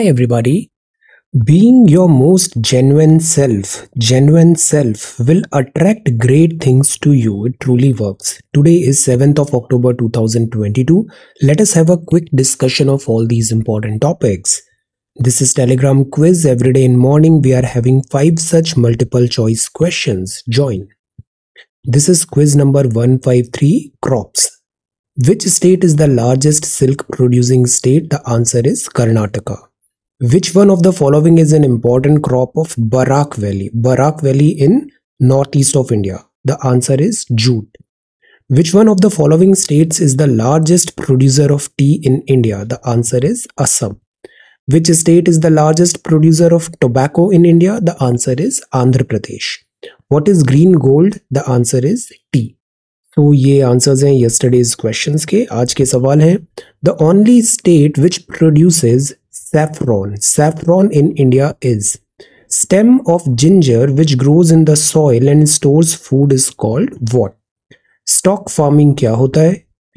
Hi, everybody. Being your most genuine self, genuine self will attract great things to you. It truly works. Today is 7th of October 2022. Let us have a quick discussion of all these important topics. This is Telegram quiz. Every day in morning, we are having five such multiple choice questions. Join. This is quiz number 153 crops. Which state is the largest silk producing state? The answer is Karnataka. Which one of the following is an important crop of Barak Valley? Barak Valley in northeast of India. The answer is jute. Which one of the following states is the largest producer of tea in India? The answer is Assam. Which state is the largest producer of tobacco in India? The answer is Andhra Pradesh. What is green gold? The answer is tea. So ये answers हैं yesterday's questions. के आज के सवाल the only state which produces. saffron. Saffron in India is stem of ginger which grows in the soil and stores food is called what? Stock farming क्या होता है?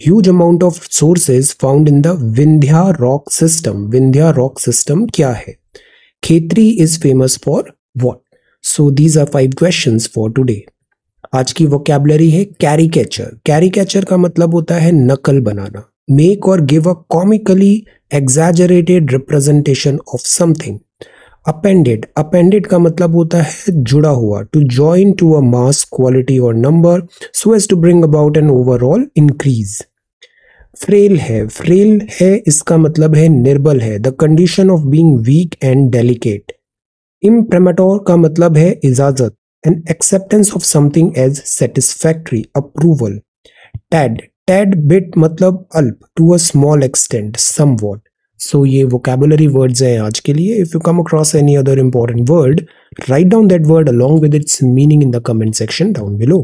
Huge amount of sources found in the Vindhya rock system. Vindhya rock system क्या है? Khetri is famous for what? So these are five questions for today. आज की vocabulary है carry catcher carry catcher का मतलब होता है नकल बनाना मेक और give a comically exaggerated representation of something appended appended का मतलब होता है जुड़ा हुआ to join to a mass quality और number so as to bring about an overall increase frail है फ्रेल है इसका मतलब है निर्बल है the condition of being weak and delicate imprimatur का मतलब है इजाजत and acceptance of something as satisfactory approval tad tad bit मतलब अल्प to a small extent somewhat so ये वोकेबुलरी वर्ड्स हैं आज के लिए if you come across any other important word write down that word along with its meaning in the comment section down below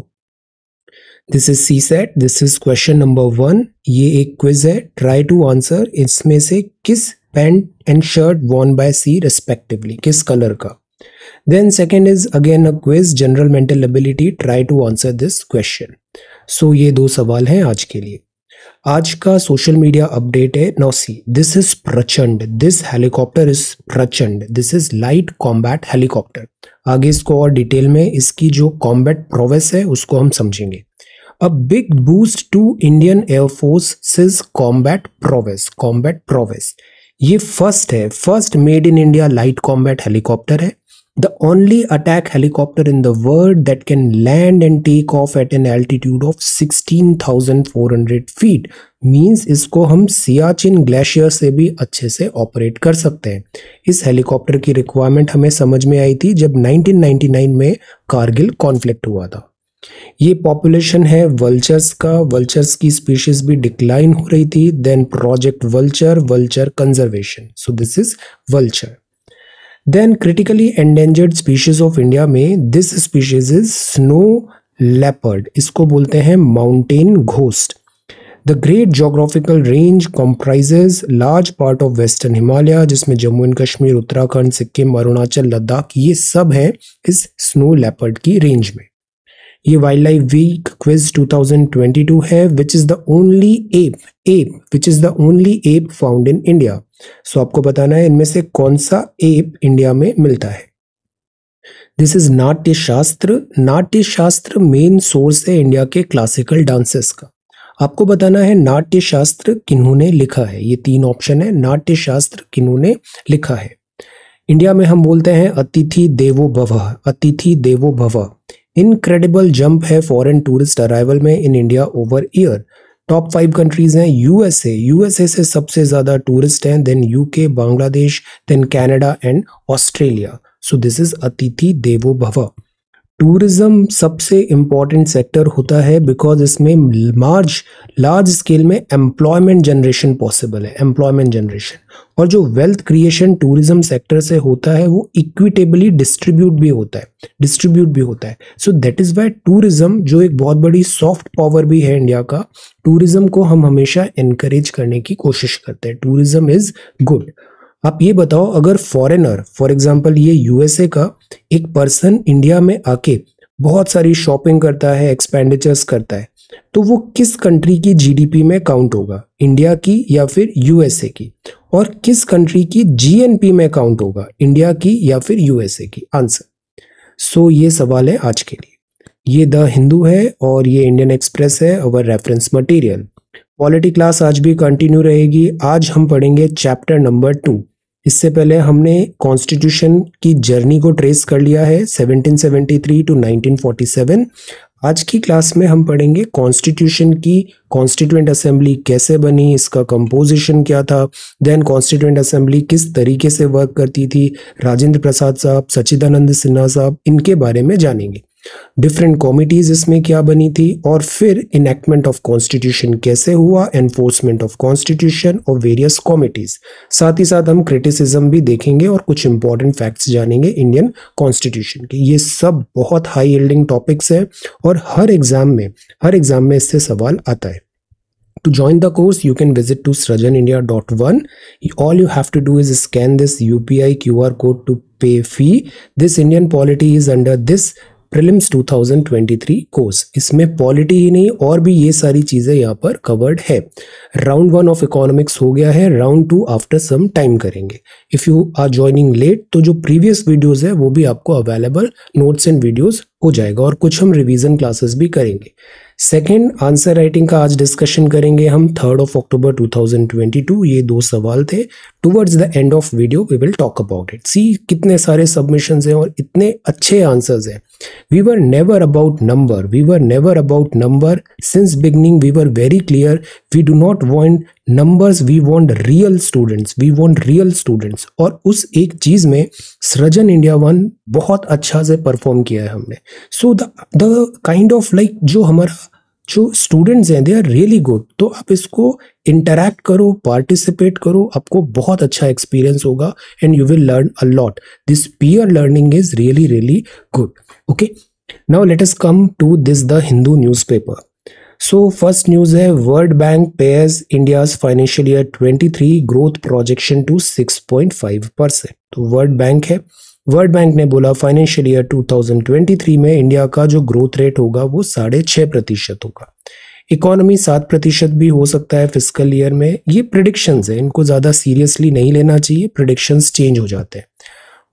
this is C set this is question number one ये एक quiz है try to answer इसमें से किस pant and shirt worn by C respectively किस colour का then second is again a quiz general mental ability try to answer this question so ये दो सवाल हैं आज के लिए आज का सोशल मीडिया अपडेट है नौसी this is Prachand this helicopter is Prachand this is light combat helicopter आगे इसको और डिटेल में इसकी जो कॉम्बैट प्रोवेस है उसको हम समझेंगे अब big boost to Indian Air Force sees combat prowess combat prowess ये फर्स्ट है first made in India light combat helicopter है the only attack helicopter in the world that can land and take off at an altitude of 16,400 feet means इसको हम Siachen glacier से भी अच्छे से operate कर सकते हैं इस हेलीकॉप्टर की रिक्वायरमेंट हमें समझ में आई थी जब 1999 में कारगिल कॉन्फ्लिक्ट हुआ था ये पॉपुलेशन है वल्चर्स का वल्चर्स की स्पीशीज भी डिक्लाइन हो रही थी then project vulture vulture conservation so this is vulture then critically endangered species of India में this species is snow leopard इसको बोलते हैं mountain ghost the great geographical range comprises large part of western Himalaya जिसमें Jammu and Kashmir Uttarakhand Sikkim Arunachal Ladakh ये सब है इस snow leopard की रेंज में ये वाइल्ड लाइफ वीक क्विज 2022 है which is the only app app which is the only app found in India so आपको बताना है इनमें से कौन सा एप इंडिया में मिलता है दिस इज नाट्य शास्त्र नाट्य शास्त्र मेन सोर्स है इंडिया के क्लासिकल डांसेस का आपको बताना है नाट्य शास्त्र किन्होंने लिखा है ये तीन ऑप्शन है नाट्य शास्त्र किन्होंने लिखा है इंडिया में हम बोलते हैं अतिथि देवो भव अतिथि देवो भव इनक्रेडिबल जंप है फॉरेन टूरिस्ट अराइवल में in India over year top five countries हैं यूएसए यूएसए से सबसे ज़्यादा टूरिस्ट हैं then UK Bangladesh then Canada and Australia so this is अतिथि देवो भव टूरिज्म सबसे इम्पॉर्टेंट सेक्टर होता है बिकॉज इसमें लार्ज लार्ज स्केल में एम्प्लॉयमेंट जनरेशन पॉसिबल है एम्प्लॉयमेंट जनरेशन और जो वेल्थ क्रिएशन टूरिज्म सेक्टर से होता है वो इक्विटेबली डिस्ट्रीब्यूट भी होता है डिस्ट्रीब्यूट भी होता है so that is why tourism जो एक बहुत बड़ी सॉफ्ट पावर भी है इंडिया का टूरिज्म को हम हमेशा इनक्रेज करने की कोशिश करते हैं टूरिज्म इज़ गुड आप ये बताओ अगर फॉरेनर फॉर एग्जाम्पल ये यूएसए का एक पर्सन इंडिया में आके बहुत सारी शॉपिंग करता है एक्सपेंडिचर्स करता है तो वो किस कंट्री की जीडीपी में काउंट होगा इंडिया की या फिर यूएसए की और किस कंट्री की जीएनपी में काउंट होगा इंडिया की या फिर यूएसए की आंसर सो ये सवाल है आज के लिए ये द हिंदू है और ये इंडियन एक्सप्रेस है our reference material polity class आज भी कंटिन्यू रहेगी आज हम पढ़ेंगे चैप्टर नंबर टू इससे पहले हमने कॉन्स्टिट्यूशन की जर्नी को ट्रेस कर लिया है 1773 टू 1947 आज की क्लास में हम पढ़ेंगे कॉन्स्टिट्यूशन की कॉन्स्टिट्यूंट असेंबली कैसे बनी इसका कंपोजिशन क्या था देन कॉन्स्टिट्यूंट असेंबली किस तरीके से वर्क करती थी राजेंद्र प्रसाद साहब सचिदानंद सिन्हा साहब इनके बारे में जानेंगे डिफरेंट कॉमिटीज इसमें क्या बनी थी और फिर इनैक्टमेंट ऑफ कॉन्स्टिट्यूशन कैसे हुआ एनफोर्समेंट ऑफ कॉन्स्टिट्यूशन और वेरियस कॉमिटीज साथ ही साथ हम क्रिटिसिज्म भी देखेंगे और कुछ इंपॉर्टेंट फैक्ट्स जानेंगे इंडियन कॉन्स्टिट्यूशन के ये सब बहुत हाई एल्डिंग टॉपिक्स है और हर एग्जाम में हर एग्जाम में इससे सवाल आता है To join the course, you can visit to srajanindia.one. All you have to do is scan this UPI QR code to pay fee. This Indian polity is under this prelims 2023 course इसमें polity ही नहीं और भी ये सारी चीज़ें यहाँ पर कवर्ड है राउंड वन ऑफ इकोनॉमिक्स हो गया है round two after some time करेंगे if you are joining late तो जो प्रीवियस वीडियोस है वो भी आपको अवेलेबल नोट्स एंड वीडियोस हो जाएगा और कुछ हम रिविजन क्लासेस भी करेंगे सेकेंड आंसर राइटिंग का आज डिस्कशन करेंगे हम थर्ड ऑफ अक्टूबर 2022 ये दो सवाल थे towards the end of video we will talk about it see कितने सारे सबमिशंस हैं और इतने अच्छे आंसर्स हैं We were never about number. We were never about number. Since beginning, we were very clear. We do not want numbers. We want real students. We want real students. aur us ek cheez mein srajan india one bahut acha se perform kiya hai humne so the the kind of like jo hamara जो students हैं they are really good तो आप इसको interact करो participate करो आपको बहुत अच्छा एक्सपीरियंस होगा and you will learn a lot this peer learning is really really good okay now let us come to this the Hindu newspaper so first news है World Bank pares India financial year 23 growth projection to 6.5 percent तो World Bank है World Bank ने बोला financial year 2023 में India का जो growth rate होगा वो साढ़े छः प्रतिशत होगा इकोनॉमी सात प्रतिशत भी हो सकता है फिजिकल ईयर में ये प्रडिक्शंस है इनको ज़्यादा सीरियसली नहीं लेना चाहिए प्रडिक्शंस चेंज हो जाते हैं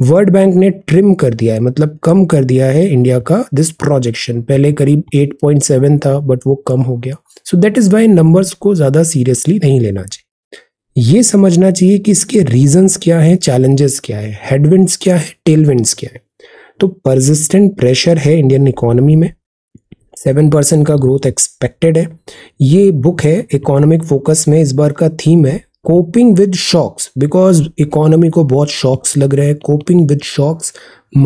वर्ल्ड बैंक ने ट्रिम कर दिया है मतलब कम कर दिया है इंडिया का दिस प्रोजेक्शन पहले करीब 8.7 था बट वो कम हो गया so that is why numbers को ज़्यादा सीरियसली नहीं लेना चाहिए ये समझना चाहिए कि इसके रीजंस क्या हैं चैलेंजेस क्या तो है हेडविंड्स क्या है टेलविंड्स क्या है तो परसिस्टेंट प्रेशर है इंडियन इकोनॉमी में सेवन परसेंट का ग्रोथ एक्सपेक्टेड है ये बुक है इकोनॉमिक फोकस में इस बार का थीम है coping with shocks because economy को बहुत शॉक्स लग रहे हैं coping with shocks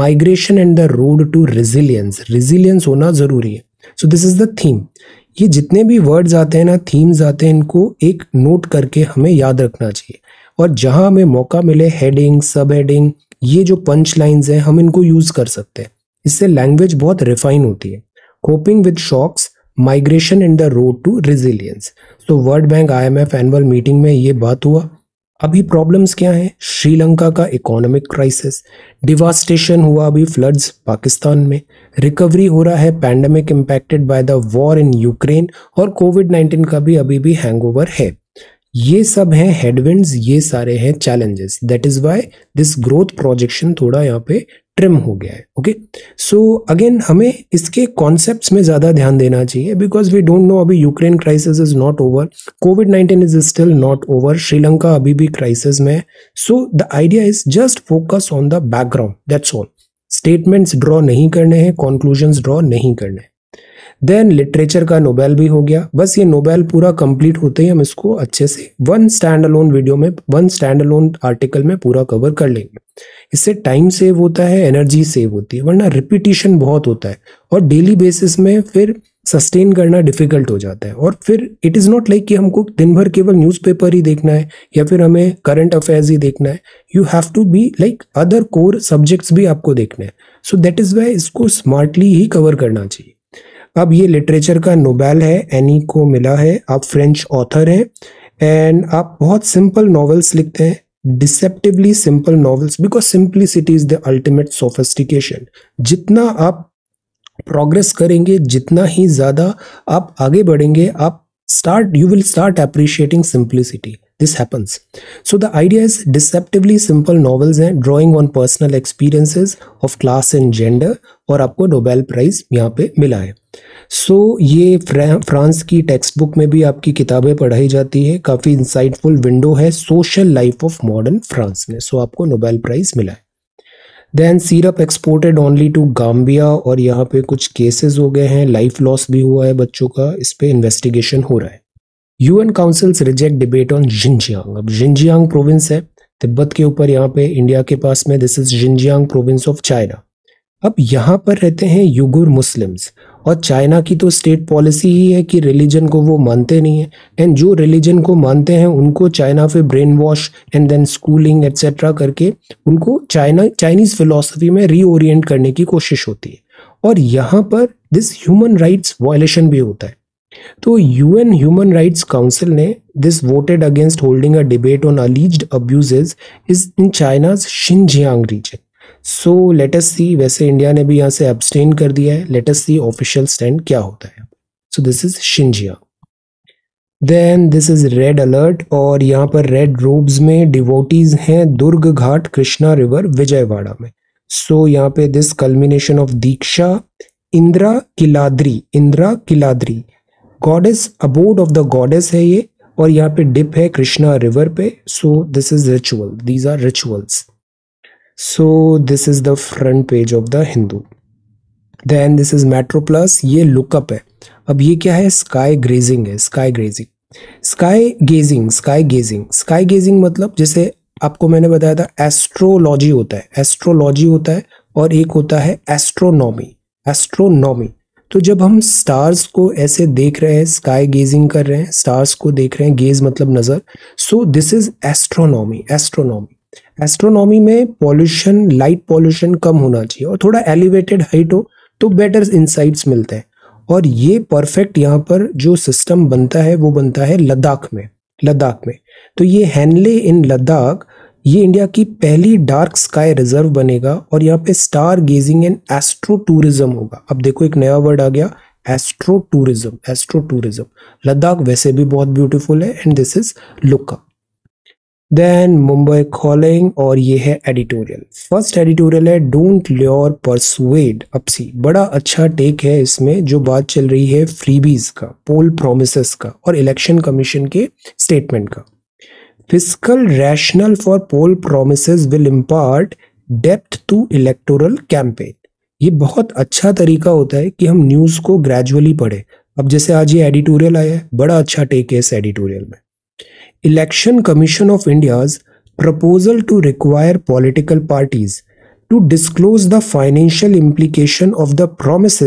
migration and the road to resilience resilience होना ज़रूरी है so this is the theme ये जितने भी वर्ड्स आते हैं ना थीम्स आते हैं इनको एक नोट करके हमें याद रखना चाहिए और जहाँ हमें मौका मिले हेडिंग सब हेडिंग ये जो पंच लाइन्स हैं हम इनको यूज़ कर सकते हैं इससे लैंग्वेज बहुत रिफाइन होती है coping with shocks migration in the road to resilience तो World Bank IMF annual meeting में ये बात हुआ अभी प्रॉब्लम्स क्या हैं श्रीलंका का इकोनॉमिक क्राइसिस डिवास्टेशन हुआ अभी फ्लड्स पाकिस्तान में रिकवरी हो रहा है pandemic impacted by the war in Ukraine और कोविड 19 का भी अभी भी हैंगओवर है ये सब हैं हेडविंड्स ये सारे हैं challenges that is why this growth projection थोड़ा यहाँ पे ट्रिम हो गया है ओके सो अगेन हमें इसके कॉन्सेप्ट में ज़्यादा ध्यान देना चाहिए बिकॉज वी डोंट नो अभी Ukraine crisis is not over Covid nineteen is still not over Sri Lanka अभी भी क्राइसिस में है so the idea is just focus on the background that's all statements draw नहीं करने हैं कॉन्क्लूजन ड्रॉ नहीं करने हैं देन लिटरेचर का नोबेल भी हो गया बस ये नोबेल पूरा कंप्लीट होते ही हम इसको अच्छे से वन स्टैंड अलोन वीडियो में वन स्टैंड अलोन आर्टिकल में पूरा कवर कर लेंगे इससे टाइम सेव होता है एनर्जी सेव होती है वरना रिपीटिशन बहुत होता है और डेली बेसिस में फिर सस्टेन करना डिफिकल्ट हो जाता है और फिर इट इज़ नॉट लाइक कि हमको दिन भर केवल न्यूज़पेपर ही देखना है या फिर हमें करंट अफेयर्स ही देखना है you have to be like other core subjects भी आपको देखना है सो दैट इज़ वाई इसको स्मार्टली ही कवर करना चाहिए अब ये लिटरेचर का नोबेल है एनी को मिला है आप फ्रेंच ऑथर हैं एंड आप बहुत सिंपल नॉवेल्स लिखते हैं deceptively simple novels because simplicity is the ultimate sophistication जितना आप प्रोग्रेस करेंगे जितना ही ज़्यादा आप आगे बढ़ेंगे आप start you will start appreciating simplicity this happens so the idea is deceptively simple novels हैं drawing on personal experiences of class and gender और आपको नोबेल प्राइज़ यहाँ पे मिला है सो so, ये फ्रांस की टेक्स्ट बुक में भी आपकी किताबें पढ़ाई जाती है काफ़ी इंसाइटफुल विंडो है social life of modern France में सो so, आपको नोबेल प्राइज़ मिला है then syrup exported only to Gambia और यहाँ पे कुछ केसेस हो गए हैं लाइफ लॉस भी हुआ है बच्चों का इस पर इन्वेस्टिगेशन हो रहा है U N councils reject debate on Xinjiang अब जिनजियांग प्रोविंस है तिब्बत के ऊपर यहाँ पे इंडिया के पास में this is Xinjiang province of China अब यहाँ पर रहते हैं युगुर मुस्लिम्स और चाइना की तो स्टेट पॉलिसी ही है कि रिलीजन को वो मानते नहीं है एंड जो रिलीजन को मानते हैं उनको चाइना पे brain wash and then schooling etcetera करके उनको चाइना चाइनीज़ फिलोसफी में रीओरिएंट करने की कोशिश होती है और यहाँ पर दिस ह्यूमन राइट्स वायलेशन भी होता है तो यूएन ह्यूमन राइट्स काउंसिल ने this voted against holding a debate on alleged abuses is in China's Xinjiang region so let's see वैसे इंडिया ने भी यहाँ से एब्सटेन कर दिया है लेटस सी ऑफिशियल स्टैंड क्या होता है so this is Xinjiang then this is red alert और यहाँ पर रेड रोब्स में डिवोटीज हैं दुर्ग घाट कृष्णा रिवर विजयवाड़ा में सो so, यहाँ पे दिस कल्मिनेशन ऑफ दीक्षा Indrakeeladri Indrakeeladri goddess abode of the goddess है ये और यहाँ पे डिप है कृष्णा रिवर पे so this is ritual these are rituals so this is the front page of the Hindu then this is metro plus ये lookup है अब ये क्या है स्काई ग्रेजिंग है sky grazing sky gazing sky gazing sky gazing मतलब जैसे आपको मैंने बताया था एस्ट्रोलॉजी होता है एस्ट्रोलॉजी होता है और एक होता है एस्ट्रोनॉमी एस्ट्रोनॉमी तो जब हम स्टार्स को ऐसे देख रहे हैं स्काई गेजिंग कर रहे हैं स्टार्स को देख रहे हैं गेज मतलब नज़र so this is astronomy astronomy astronomy में पॉल्यूशन लाइट पॉल्यूशन कम होना चाहिए और थोड़ा एलिवेटेड हाइट हो तो बेटर इंसाइट्स मिलते हैं और ये परफेक्ट यहाँ पर जो सिस्टम बनता है वो बनता है लद्दाख में लद्दाख में तो ये हैनले इन लद्दाख ये इंडिया की पहली डार्क स्काई रिजर्व बनेगा और यहाँ पे star gazing and astro tourism होगा अब देखो एक नया वर्ड आ गया astro tourism astro tourism Ladakh वैसे भी बहुत ब्यूटीफुल है and this is lookup then Mumbai calling और ये है एडिटोरियल फर्स्ट एडिटोरियल है डोंट ल्योर परसुएड अपसी बड़ा अच्छा टेक है इसमें जो बात चल रही है फ्रीबीज का पोल प्रोमिस का और इलेक्शन कमीशन के स्टेटमेंट का physical rationale for poll promise will impart depth to electoral campaign ये बहुत अच्छा तरीका होता है कि हम न्यूज़ को ग्रेजुअली पढ़े अब जैसे आज ये एडिटोरियल आया है बड़ा अच्छा टेक है इस एडिटोरियल में election commission of India's proposal to require political parties to disclose the financial implication of the promise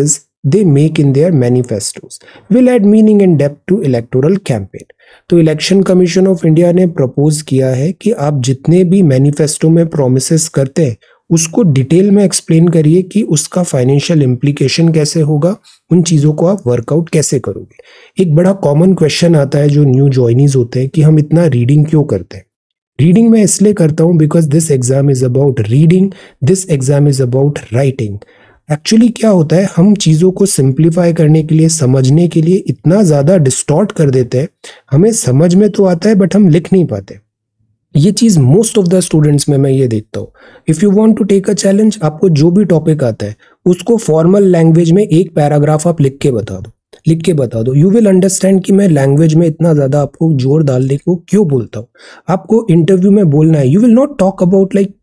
they make in their manifestos will add meaning in depth to electoral campaign तो election commission of India ने propose किया है कि आप जितने भी manifesto में promise करते हैं उसको डिटेल में एक्सप्लेन करिए कि उसका फाइनेंशियल इम्प्लीकेशन कैसे होगा उन चीज़ों को आप वर्कआउट कैसे करोगे एक बड़ा कॉमन क्वेश्चन आता है जो न्यू ज्वाइनिज होते हैं कि हम इतना रीडिंग क्यों करते हैं रीडिंग मैं इसलिए करता हूँ because this exam is about reading this exam is about writing actually क्या होता है हम चीज़ों को सिंप्लीफाई करने के लिए समझने के लिए इतना ज़्यादा डिस्टॉर्ट कर देते हैं हमें समझ में तो आता है बट हम लिख नहीं पाते ये चीज़ मोस्ट ऑफ द स्टूडेंट्स में मैं ये देखता हूँ if you want to take a challenge आपको जो भी टॉपिक आता है उसको फॉर्मल लैंग्वेज में एक पैराग्राफ आप लिख के बता दो लिख के बता दो यू विल अंडरस्टैंड कि मैं लैंग्वेज में इतना ज़्यादा आपको जोर डालने को क्यों बोलता हूँ आपको इंटरव्यू में बोलना है you will not talk about like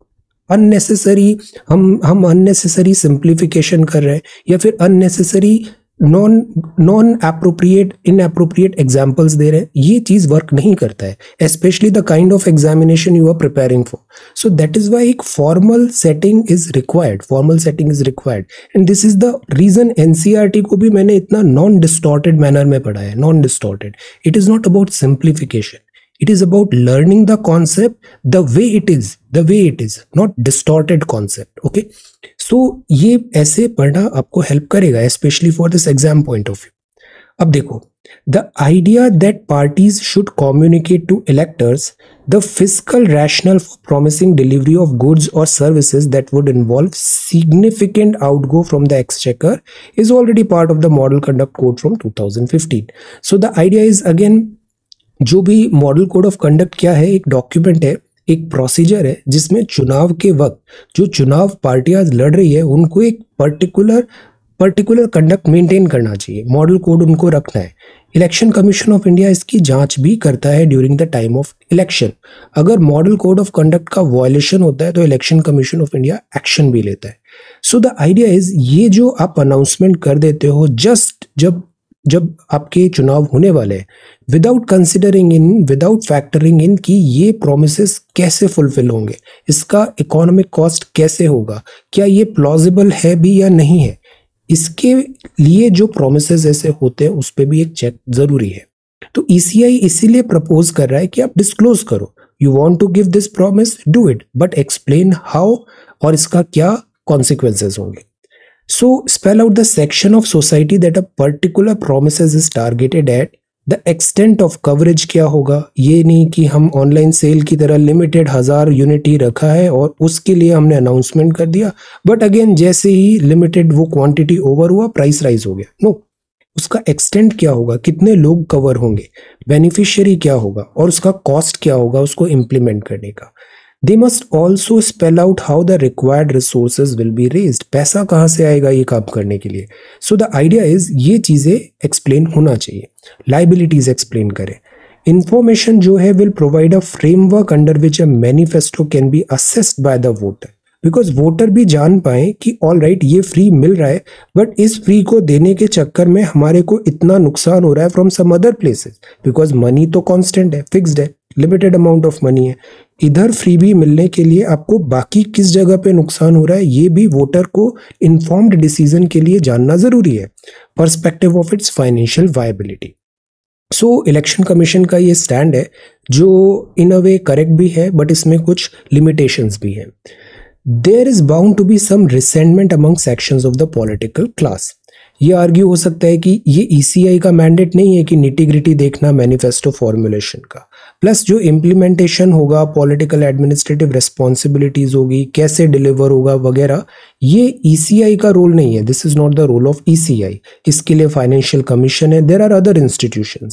unnecessary हम हम अननेसेसरी सिंप्लीफिकेशन कर रहे हैं या फिर unnecessary non non appropriate in appropriate examples दे रहे हैं ये चीज़ वर्क नहीं करता है specially the kind of examination you are preparing for so that is why एक formal setting is required formal setting is required and this is the reason N C R T को भी मैंने इतना non distorted manner में पढ़ा है non distorted it is not about simplification it is about learning the concept the way it is the way it is not distorted concept okay so तो ये ऐसे पढ़ना आपको हेल्प करेगा specially for this exam point of view अब देखो the idea that parties should communicate to electors the physical rational promising delivery of goods और services that would involve significant outgo from the exchequer is already part of the model conduct code from two thousand fifteen so the idea is again जो भी model code of conduct क्या है एक document है एक procedure है जिसमें चुनाव के वक्त जो चुनाव पार्टियां लड़ रही है उनको एक पर्टिकुलर पर्टिकुलर कंडक्ट मेंटेन करना चाहिए मॉडल कोड उनको रखना है इलेक्शन कमीशन ऑफ इंडिया इसकी जांच भी करता है during the time of election अगर मॉडल कोड ऑफ कंडक्ट का वॉयलेशन होता है तो election commission of India action भी लेता है सो द आइडिया इज ये जो आप अनाउंसमेंट कर देते हो जस्ट जब जब आपके चुनाव होने वाले हैं without considering in without factoring in कि ये प्रोमिस कैसे फुलफिल होंगे इसका इकोनॉमिक कॉस्ट कैसे होगा क्या ये प्लॉजिबल है भी या नहीं है इसके लिए जो प्रोमिस ऐसे होते हैं उस पर भी एक चेक ज़रूरी है तो ई e इसीलिए प्रपोज कर रहा है कि आप डिस्क्लोज करो you want to give this promise do it but explain how और इसका क्या कॉन्सिक्वेंसेज होंगे so spell out the section of society that a particular promises is targeted at the extent of coverage क्या होगा ये नहीं कि हम ऑनलाइन सेल की तरह लिमिटेड हज़ार यूनिट ही रखा है और उसके लिए हमने अनाउंसमेंट कर दिया बट अगेन जैसे ही लिमिटेड वो क्वांटिटी ओवर हुआ प्राइस राइज हो गया नो no. उसका एक्सटेंट क्या होगा कितने लोग कवर होंगे बेनिफिशियरी क्या होगा और उसका कॉस्ट क्या होगा उसको इम्प्लीमेंट करने का they must also spell out how the required resource will be raise पैसा कहाँ से आएगा ये काम करने के लिए सो द आइडिया इज ये चीज़ें एक्सप्लेन होना चाहिए लाइबिलिटीज एक्सप्लेन करें इंफॉर्मेशन जो है will provide a framework under which a manifesto can be assessed by the voter because voter भी जान पाए कि ऑल राइट right, ये फ्री मिल रहा है बट इस फ्री को देने के चक्कर में हमारे को इतना नुकसान हो रहा है from some other places because money तो कॉन्स्टेंट है फिक्सड है लिमिटेड अमाउंट ऑफ मनी है इधर फ्री भी मिलने के लिए आपको बाकी किस जगह पे नुकसान हो रहा है ये भी वोटर को इन्फॉर्म्ड डिसीजन के लिए जानना ज़रूरी है perspective of its financial viability so election commission का ये स्टैंड है जो इन अ वे करेक्ट भी है बट इसमें कुछ लिमिटेशंस भी हैं there is bound to be some resentment among sections of the political class ये आर्ग्यू हो सकता है कि ये ईसीआई e का मैंडेट नहीं है कि निटिग्रिटी देखना मैनिफेस्टो फॉर्मुलेशन का प्लस जो इम्प्लीमेंटेशन होगा पॉलिटिकल एडमिनिस्ट्रेटिव रिस्पॉन्सिबिलिटीज होगी कैसे डिलीवर होगा वगैरह ये ई e का रोल नहीं है this is not the role of ई इसके लिए फाइनेंशियल कमीशन है there are other institution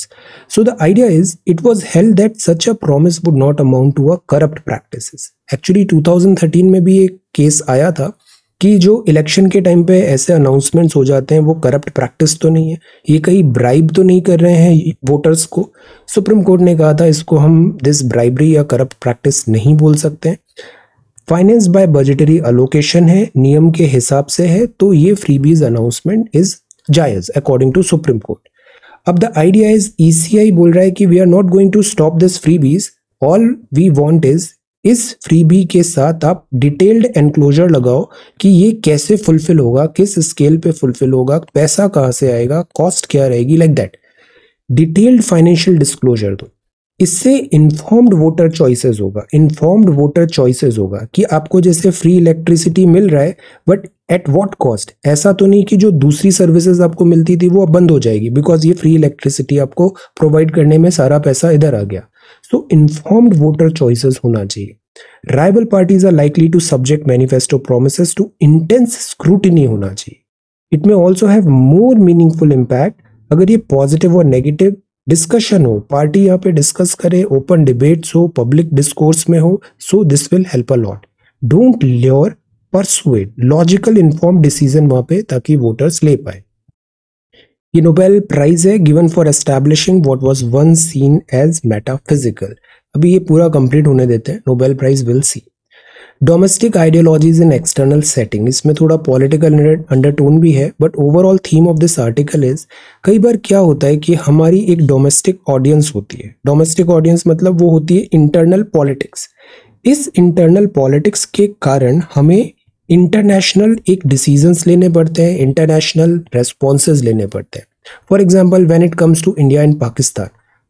so the idea is it was held that such a promise would not amount to a corrupt practice actually two में भी एक case आया था कि जो इलेक्शन के टाइम पे ऐसे अनाउंसमेंट्स हो जाते हैं वो करप्ट प्रैक्टिस तो नहीं है ये कहीं ब्राइब तो नहीं कर रहे हैं वोटर्स को सुप्रीम कोर्ट ने कहा था इसको हम दिस ब्राइबरी या करप्ट प्रैक्टिस नहीं बोल सकते फाइनेंस बाय बजटरी अलोकेशन है नियम के हिसाब से है तो ये फ्रीबीज अनाउंसमेंट इज जायज अकॉर्डिंग टू सुप्रीम कोर्ट अब द आइडिया इज ई बोल रहा है कि we are not going to stop this freebies all we want is इस फ्रीबी के साथ आप डिटेल्ड एनक्लोजर लगाओ कि ये कैसे फुलफिल होगा किस स्केल पे फुलफिल होगा पैसा कहाँ से आएगा कॉस्ट क्या रहेगी like that detailed financial disclosure दो इससे इन्फॉर्म्ड वोटर चॉइसेस होगा इन्फॉर्म्ड वोटर चॉइसेस होगा कि आपको जैसे फ्री इलेक्ट्रिसिटी मिल रहा है बट एट व्हाट कॉस्ट ऐसा तो नहीं कि जो दूसरी सर्विसेज आपको मिलती थी वो अब बंद हो जाएगी बिकॉज ये फ्री इलेक्ट्रिसिटी आपको प्रोवाइड करने में सारा पैसा इधर आ गया सो इन्फॉर्म्ड वोटर चॉइसेस होना चाहिए rival parties are likely to subject manifesto promise to intense scrutiny होना चाहिए it may also have more meaningful impact अगर ये पॉजिटिव और नेगेटिव डिस्कशन हो पार्टी यहाँ पे डिस्कस करे ओपन डिबेट्स हो पब्लिक डिस्कोर्स में हो so this will help a lot don't lure persuade logical inform decision वहाँ पे ताकि वोटर्स ले पाए ये नोबेल प्राइज है given for establishing what was one seen as metaphysical अभी ये पूरा कंप्लीट होने देते हैं Nobel prize will see domestic ideologies in external setting इसमें थोड़ा पॉलिटिकल अंडरटोन भी है but overall theme of this article is कई बार क्या होता है कि हमारी एक डोमेस्टिक ऑडियंस होती है डोमेस्टिक ऑडियंस मतलब वो होती है इंटरनल पॉलिटिक्स इस इंटरनल पॉलिटिक्स के कारण हमें इंटरनेशनल एक डिसीजंस लेने पड़ते हैं इंटरनेशनल रेस्पॉन्सेज लेने पड़ते हैं for example when it comes to India and Pakistan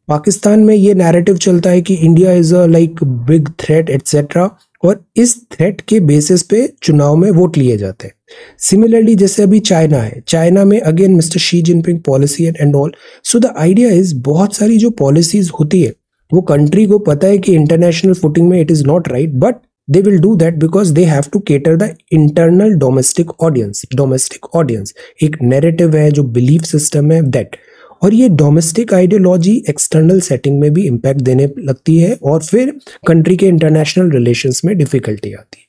Pakistan में ये नैरेटिव चलता है कि India is a like big threat etcetera और इस थ्रेट के बेसिस पे चुनाव में वोट लिए जाते हैं सिमिलरली जैसे अभी चाइना है चाइना में again mister Xi Jinping policy and and all so the idea is बहुत सारी जो पॉलिसीज होती है वो कंट्री को पता है कि इंटरनेशनल फुटिंग में it is not right but they will do that because they have to cater the internal domestic audience domestic audience एक narrative है जो belief system है that और ये डोमेस्टिक आइडियोलॉजी एक्सटर्नल सेटिंग में भी इम्पैक्ट देने लगती है और फिर कंट्री के इंटरनेशनल रिलेशंस में डिफिकल्टी आती है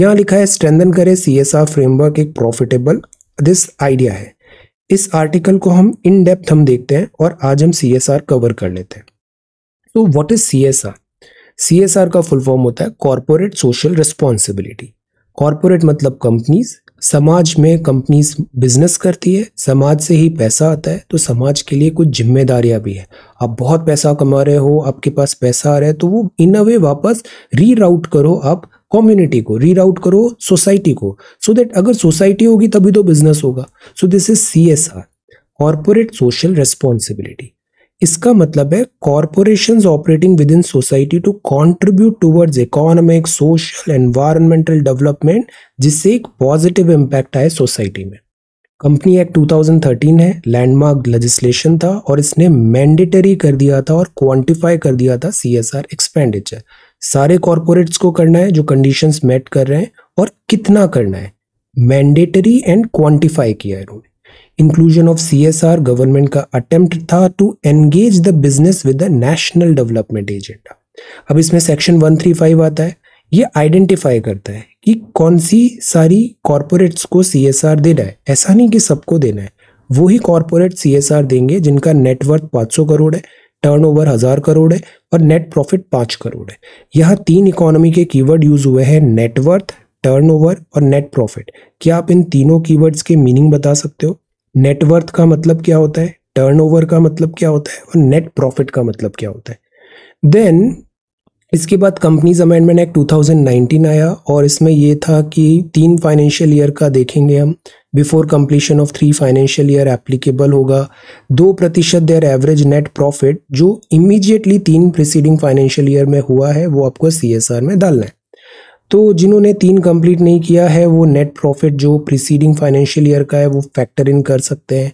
यहाँ लिखा है स्ट्रेंथन करें सी एस आर फ्रेमवर्क एक प्रॉफिटेबल दिस आइडिया है इस आर्टिकल को हम इन डेप्थ हम देखते हैं और आज हम सी एस आर कवर कर लेते हैं तो what is C S R C का फुल फॉर्म होता है कॉरपोरेट सोशल रिस्पॉन्सिबिलिटी कॉरपोरेट मतलब कंपनीज समाज में कंपनीज बिजनेस करती है समाज से ही पैसा आता है तो समाज के लिए कुछ जिम्मेदारियां भी है आप बहुत पैसा कमा रहे हो आपके पास पैसा आ रहा है तो वो इन अ वे वापस रीराउट करो आप कम्युनिटी को रीराउट करो सोसाइटी को सो so दैट अगर सोसाइटी होगी तभी तो बिजनेस होगा so this is C S R corporate social responsibility इसका मतलब है corporation operating within society to contribute towards economic social environmental development जिससे एक पॉजिटिव इम्पैक्ट आए सोसाइटी में कंपनी एक्ट 2013 है लैंडमार्क लेजिस्लेशन था और इसने मैंडेटरी कर दिया था और क्वांटिफाई कर दिया था सी एस आर एक्सपेंडिचर सारे कॉरपोरेट्स को करना है जो कंडीशंस मेट कर रहे हैं और कितना करना है मैंडेटरी एंड क्वांटिफाई किया है इन्होंने इंक्लूजन ऑफ आर गवर्नमेंट का अटेम्प्ट था to engage the business with the national development agenda अब इसमें सेक्शन 135 आता है ये आइडेंटिफाई करता है कि कौन सी सारी कॉरपोरेट्स को सी देना है ऐसा नहीं कि सबको देना है वो ही कॉरपोरेट सी एस आर देंगे जिनका नेटवर्थ सौ करोड़ है टर्न ओवर हजार करोड़ है और नेट प्रॉफिट पाँच करोड़ है यहाँ तीन इकोनॉमी के कीवर्ड यूज हुए हैं नेटवर्थ टर्नओवर और नेट प्रॉफिट क्या आप इन तीनों कीवर्ड्स के मीनिंग बता सकते हो नेटवर्थ का मतलब क्या होता है टर्नओवर का मतलब क्या होता है और नेट प्रॉफिट का मतलब क्या होता है देन इसके बाद कंपनीज अमेंडमेंट एक्ट 2019 आया और इसमें ये था कि तीन फाइनेंशियल ईयर का देखेंगे हम before completion of three financial year applicable होगा दो प्रतिशत देयर एवरेज नेट प्रॉफिट जो इमीडिएटली तीन प्रिसीडिंग फाइनेंशियल ईयर में हुआ है वो आपको सी में डालना है तो जिन्होंने तीन कंप्लीट नहीं किया है वो नेट प्रॉफिट जो प्रीसीडिंग फाइनेंशियल ईयर का है वो फैक्टर इन कर सकते हैं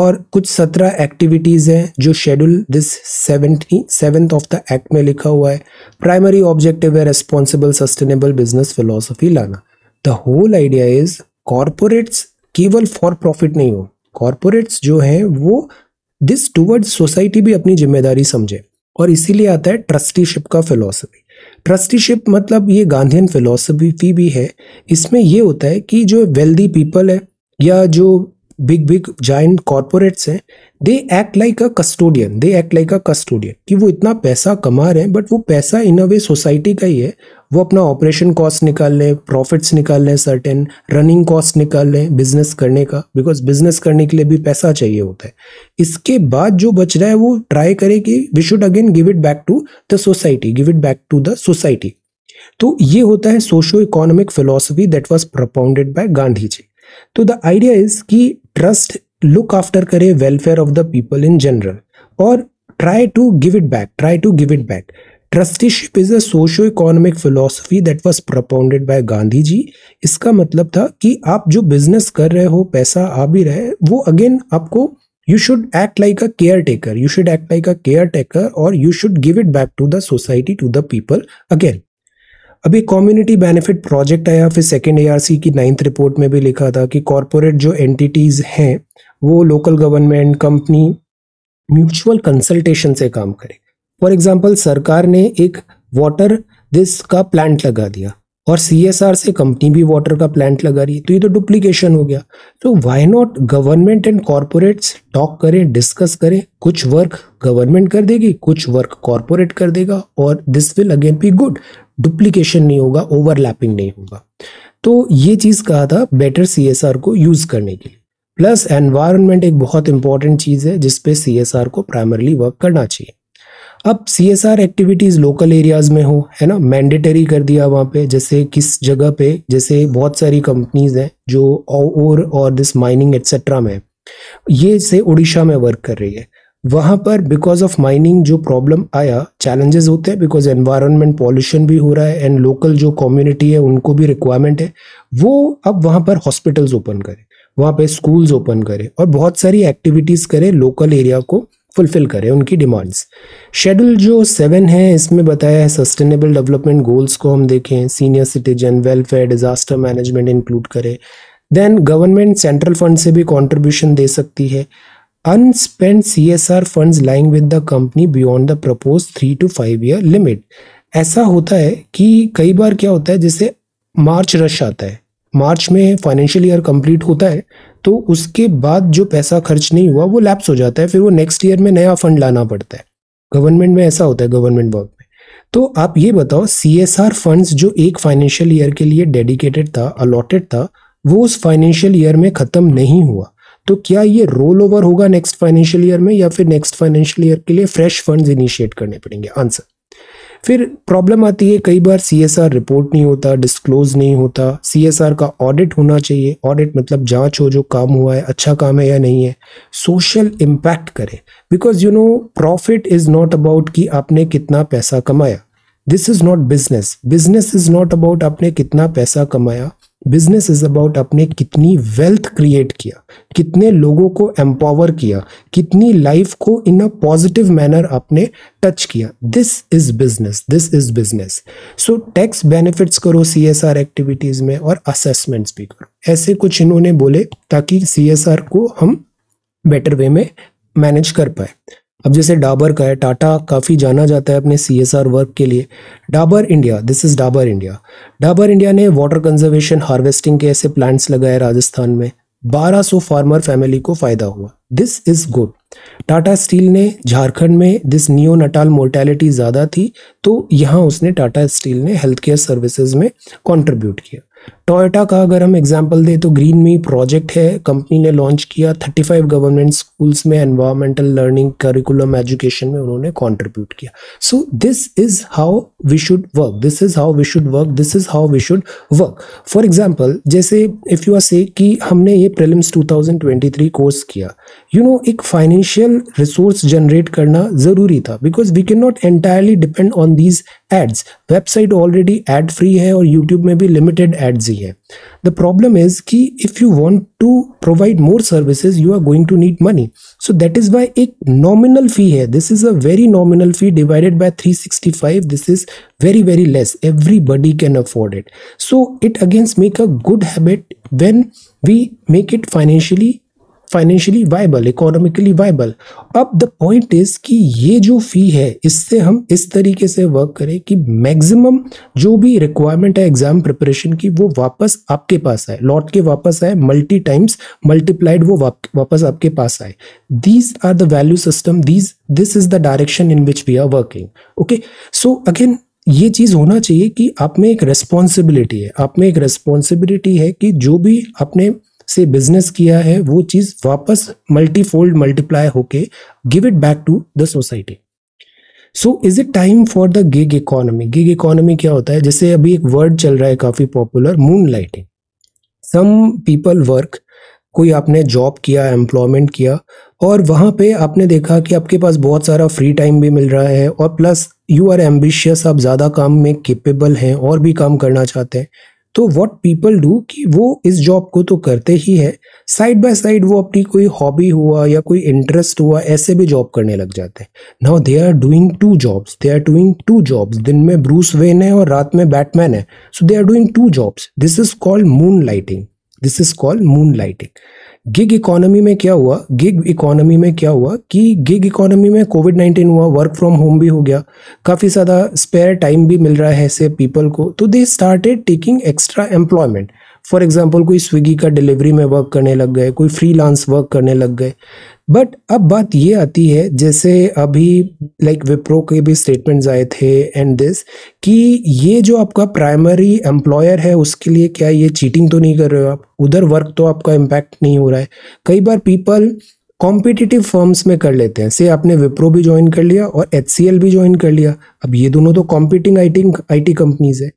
और कुछ सत्रह एक्टिविटीज़ हैं जो schedule this seventy seventh of the act में लिखा हुआ है प्राइमरी ऑब्जेक्टिव है रेस्पॉन्सिबल सस्टेनेबल बिजनेस फिलोसफी लाना the whole idea is corporates केवल फॉर प्रॉफिट नहीं हो कॉरपोरेट्स जो हैं वो दिस टूवर्ड्स सोसाइटी भी अपनी जिम्मेदारी समझे और इसीलिए आता है ट्रस्टीशिप का फिलोसफी ट्रस्टीशिप मतलब ये गांधीन फिलोसफी भी है इसमें ये होता है कि जो वेल्दी पीपल है या जो बिग बिग जॉइंट कॉरपोरेट्स हैं they act like a custodian they act like a custodian कि वो इतना पैसा कमा रहे हैं बट वो पैसा इन अ वे सोसाइटी का ही है वो अपना ऑपरेशन कॉस्ट निकाल लें प्रॉफिट्स निकाल लें सर्टेन रनिंग कॉस्ट निकाल लें बिजनेस करने का बिकॉज बिजनेस करने के लिए भी पैसा चाहिए होता है इसके बाद जो बच रहा है वो ट्राई करें कि we should again give it back to the society give it back to the society तो ये होता है socio economic philosophy that was propounded by Gandhi ji तो द आइडिया इज कि ट्रस्ट लुक आफ्टर करे welfare of the people in general और try to give it back try to give it back trusteeship is a socio economic philosophy that was propounded by Gandhi जी इसका मतलब था कि आप जो business कर रहे हो पैसा आ भी रहे वो अगेन आपको you should act like a caretaker you should act like a caretaker और you should give it back to the society to the people again अभी कम्युनिटी बेनिफिट प्रोजेक्ट आया फिर सेकेंड सी की ninth report में भी लिखा था कि कॉरपोरेट जो एंटिटीज़ हैं वो local government company mutual consultation से काम करेगी फॉर एग्जाम्पल सरकार ने एक वाटर दिस का प्लांट लगा दिया और सी एस आर से कंपनी भी वाटर का प्लांट लगा रही है तो ये तो डुप्लीकेशन हो गया तो why not government and corporates talk करें डिस्कस करें कुछ वर्क गवर्नमेंट कर देगी कुछ वर्क कॉरपोरेट कर देगा और this will again be good duplication नहीं होगा ओवरलैपिंग नहीं होगा तो ये चीज़ कहा था बेटर सी एस आर को यूज़ करने के लिए प्लस एनवायरमेंट एक बहुत इंपॉर्टेंट चीज़ है जिसपे सी एस आर को प्राइमरली वर्क करना चाहिए अब C S R activities local areas में हो है ना मैंडेटरी कर दिया वहाँ पे जैसे किस जगह पे जैसे बहुत सारी कंपनीज हैं जो और और दिस माइनिंग एट्सेट्रा में ये से उड़ीसा में वर्क कर रही है वहाँ पर बिकॉज ऑफ माइनिंग जो प्रॉब्लम आया चैलेंजेस होते हैं बिकॉज एनवायरमेंट पॉल्यूशन भी हो रहा है एंड लोकल जो कम्युनिटी है उनको भी रिक्वायरमेंट है वो अब वहाँ पर हॉस्पिटल्स ओपन करें वहाँ पे स्कूल्स ओपन करें और बहुत सारी एक्टिविटीज़ करें लोकल एरिया को फुलफिल करें उनकी डिमांड्स शेड्यूल जो सेवन है इसमें बताया है सस्टेनेबल डेवलपमेंट गोल्स को हम देखें senior citizen welfare disaster management include करें देन गवर्नमेंट सेंट्रल फंड से भी कॉन्ट्रीब्यूशन दे सकती है unspent C S R fund lying with the company beyond the propose three to five year limit ऐसा होता है कि कई बार क्या होता है जैसे मार्च रश आता है मार्च में फाइनेंशियल ईयर कंप्लीट होता है तो उसके बाद जो पैसा खर्च नहीं हुआ वो लैप्स हो जाता है फिर वो नेक्स्ट ईयर में नया फंड लाना पड़ता है गवर्नमेंट में ऐसा होता है गवर्नमेंट वर्क में तो आप ये बताओ सी एस आर फंड जो एक फाइनेंशियल ईयर के लिए डेडिकेटेड था अलॉटेड था वो उस फाइनेंशियल ईयर में ख़त्म नहीं हुआ तो क्या ये रोल ओवर होगा नेक्स्ट फाइनेंशियल ईयर में या फिर नेक्स्ट फाइनेंशियल ईयर के लिए फ्रेश फंड्स इनिशिएट करने पड़ेंगे आंसर फिर प्रॉब्लम आती है कई बार सी रिपोर्ट नहीं होता डिस्क्लोज नहीं होता सी का ऑडिट होना चाहिए ऑडिट मतलब जांच हो जो काम हुआ है अच्छा काम है या नहीं है सोशल इम्पैक्ट करें because you know profit is not about कि आपने कितना पैसा कमाया this is not business business is not about आपने कितना पैसा कमाया बिजनेस इज अबाउट आपने कितनी वेल्थ क्रिएट किया कितने लोगों को एम्पावर किया कितनी लाइफ को इन अ पॉजिटिव मैनर आपने टच किया this is business this is business so tax benefits करो सी एस आर एक्टिविटीज़ में और असेसमेंट्स भी करो ऐसे कुछ इन्होंने बोले ताकि सी एस आर को हम बेटर वे में मैनेज कर पाए अब जैसे डाबर का है टाटा काफ़ी जाना जाता है अपने सी वर्क के लिए Dabur India this is Dabur India Dabur India ने वाटर कंजर्वेशन हार्वेस्टिंग के ऐसे प्लांट्स लगाए राजस्थान में 1200 फार्मर फैमिली को फ़ायदा हुआ this is good Tata Steel ने झारखंड में दिस नियो नटाल मोर्टैलिटी ज़्यादा थी तो यहाँ उसने टाटा स्टील ने हेल्थ केयर सर्विसेज में कॉन्ट्रीब्यूट किया टोयोटा का अगर हम एग्जाम्पल दें तो ग्रीन मी प्रोजेक्ट है कंपनी ने लॉन्च किया 35 गवर्नमेंट स्कूल्स में एनवायरमेंटल लर्निंग करिकुलम एजुकेशन में उन्होंने कंट्रीब्यूट किया so this is how we should work this is how we should work this is how we should work for example जैसे if you are say कि हमने ये prelims 2023 course किया you you know know, एक financial resource generate करना ज़रूरी था because we can not entirely depend on these ads website already ad free है और यूट्यूब में भी लिमिटेड एड्स ही रही है द प्रॉब्लम इज कि if you want to provide more services you are going to need money so that is why एक nominal fee है this is a very nominal fee divided by 365 this is very very less everybody can afford it so it again make a good habit when we make it financially financially viable economically viable अब the point is कि ये जो फ़ी है इससे हम इस तरीके से वर्क करें कि मैक्सिमम जो भी रिक्वायरमेंट है एग्ज़ाम प्रिपरेशन की वो वापस आपके पास आए लौट के वापस आए मल्टी टाइम्स मल्टीप्लाइड वो वाप, वापस आपके पास आए these are the value system these this is the direction in which we are working okay so again ये चीज़ होना चाहिए कि आप में एक रेस्पॉन्सिबिलिटी है आप में एक रेस्पॉन्सिबिलिटी है कि जो भी आपने से बिजनेस किया है वो चीज वापस मल्टीफोल्ड मल्टीप्लाई होके give it back to the society so is it time for the gig economy gig economy क्या होता है जैसे अभी एक वर्ड चल रहा है काफी popular moonlighting some people work कोई आपने जॉब किया एम्प्लॉयमेंट किया और वहाँ पे आपने देखा कि आपके पास बहुत सारा फ्री टाइम भी मिल रहा है और प्लस यू आर एम्बिशियस आप ज़्यादा काम में केपेबल हैं और भी काम करना चाहते हैं तो व्हाट पीपल डू कि वो इस जॉब को तो करते ही है साइड बाय साइड वो अपनी कोई हॉबी हुआ या कोई इंटरेस्ट हुआ ऐसे भी जॉब करने लग जाते हैं now they are doing two jobs they are doing two jobs दिन में ब्रूस वेन है और रात में बैटमैन है so they are doing two jobs this is called moonlighting this is called moonlighting gig economy में क्या हुआ गिग इकोनॉमी में क्या हुआ कि गिग इकोनॉमी में कोविड नाइन्टीन हुआ वर्क फ्रॉम होम भी हो गया काफ़ी ज़्यादा स्पेयर टाइम भी मिल रहा है ऐसे पीपल को तो they started taking extra employment for example कोई स्विगी का डिलीवरी में वर्क करने लग गए कोई फ्रीलांस वर्क करने लग गए बट अब बात ये आती है जैसे अभी लाइक like विप्रो के भी स्टेटमेंट्स आए थे एंड दिस कि ये जो आपका प्राइमरी एम्प्लॉयर है उसके लिए क्या ये चीटिंग तो नहीं कर रहे हो आप उधर वर्क तो आपका इम्पैक्ट नहीं हो रहा है कई बार पीपल कॉम्पिटिटिव फर्म्स में कर लेते हैं से आपने विप्रो भी ज्वाइन कर लिया और एच भी ज्वाइन कर लिया अब ये दोनों तो कॉम्पिटिंग आई टी कंपनीज है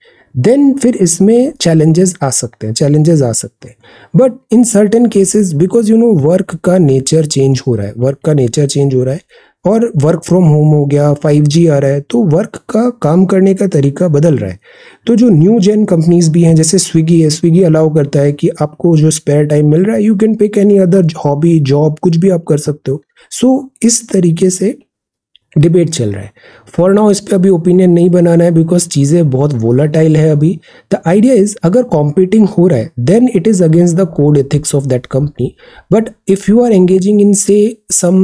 देन फिर इसमें चैलेंजेस आ सकते हैं चैलेंजेस आ सकते हैं but in certain cases because you know work का नेचर चेंज हो रहा है वर्क का नेचर चेंज हो रहा है और वर्क फ्रॉम होम हो गया 5G आ रहा है तो वर्क का काम करने का तरीका बदल रहा है तो जो न्यू जेन कंपनीज भी हैं जैसे स्विगी है स्विगी अलाउ करता है कि आपको जो स्पेयर टाइम मिल रहा है you can pick any other hobby job कुछ भी आप कर सकते हो सो so, इस तरीके से डिबेट चल रहा है फॉर नाउ इस पर अभी ओपिनियन नहीं बनाना है बिकॉज चीज़ें बहुत वोलाटाइल है अभी द आइडिया इज अगर कॉम्पिटिंग हो रहा है then it is against the code ethics of that company but if you are engaging in say some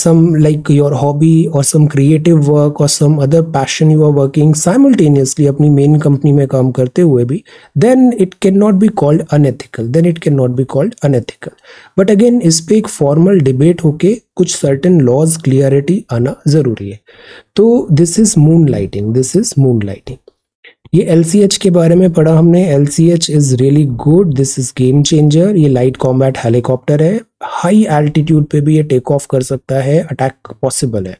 some like your hobby और सम क्रिएटिव वर्क और some other passion you are working simultaneously अपनी main company में काम करते हुए भी then it can not be called unethical then it can not be called unethical but again इस पर एक फॉर्मल डिबेट होके कुछ सर्टेन लॉज क्लियरिटी आना ज़रूरी है तो तो this is moonlighting this is moonlighting ये एल के बारे में पढ़ा हमने L C H is really good this is game changer ये लाइट कॉम्बैट हेलीकॉप्टर है हाई एल्टीट्यूड पे भी ये टेक ऑफ कर सकता है अटैक पॉसिबल है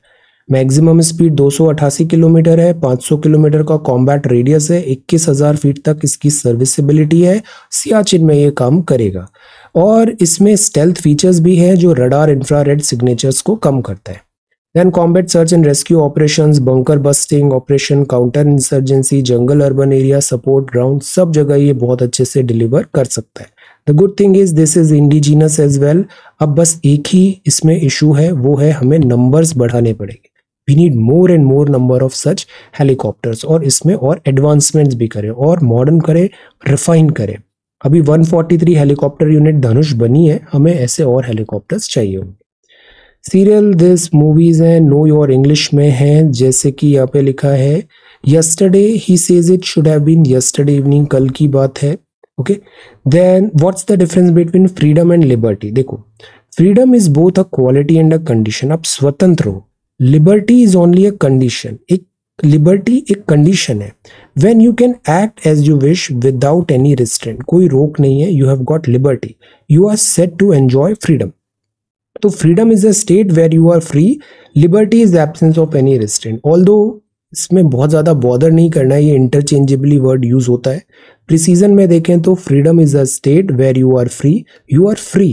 मैक्सिमम स्पीड 288 किलोमीटर है 500 किलोमीटर का कॉम्बैट रेडियस है 21,000 फीट तक इसकी सर्विसबिलिटी है सियाचिन में ये काम करेगा और इसमें स्टेल्थ फीचर्स भी है जो रडार इंफ्रारेड सिग्नेचर्स को कम करता है Then combat search and rescue operations, bunker busting operation counter insurgency jungle urban area support ground सब जगह ये बहुत अच्छे से डिलीवर कर सकता है the good thing is this is indigenous as well अब बस एक ही इसमें इशू है वो है हमें नंबर्स बढ़ाने पड़ेंगे we need more and more number of such helicopters और इसमें और एडवांसमेंट्स भी करें और मॉडर्न करें रिफाइन करें अभी 143 हेलीकॉप्टर यूनिट धनुष बनी है हमें ऐसे और हेलीकॉप्टर्स चाहिए होंगे सीरियल दिस मूवीज हैं नो योर इंग्लिश में हैं जैसे कि यहाँ पे लिखा है यस्टरडे ही says it should have been yesterday evening कल की बात है okay then what's the difference between freedom and liberty देखो freedom is both a quality and a condition आप स्वतंत्र हो liberty is only a condition एक लिबर्टी एक कंडीशन है when you can act as you wish without any restraint कोई रोक नहीं है you have got liberty you are set to enjoy freedom तो freedom is a state where you are free liberty is absence of any restraint although इसमें बहुत ज़्यादा bother नहीं करना है ये इंटरचेंजेबली वर्ड यूज़ होता है प्रिसीजन में देखें तो freedom is a state where you are free you are free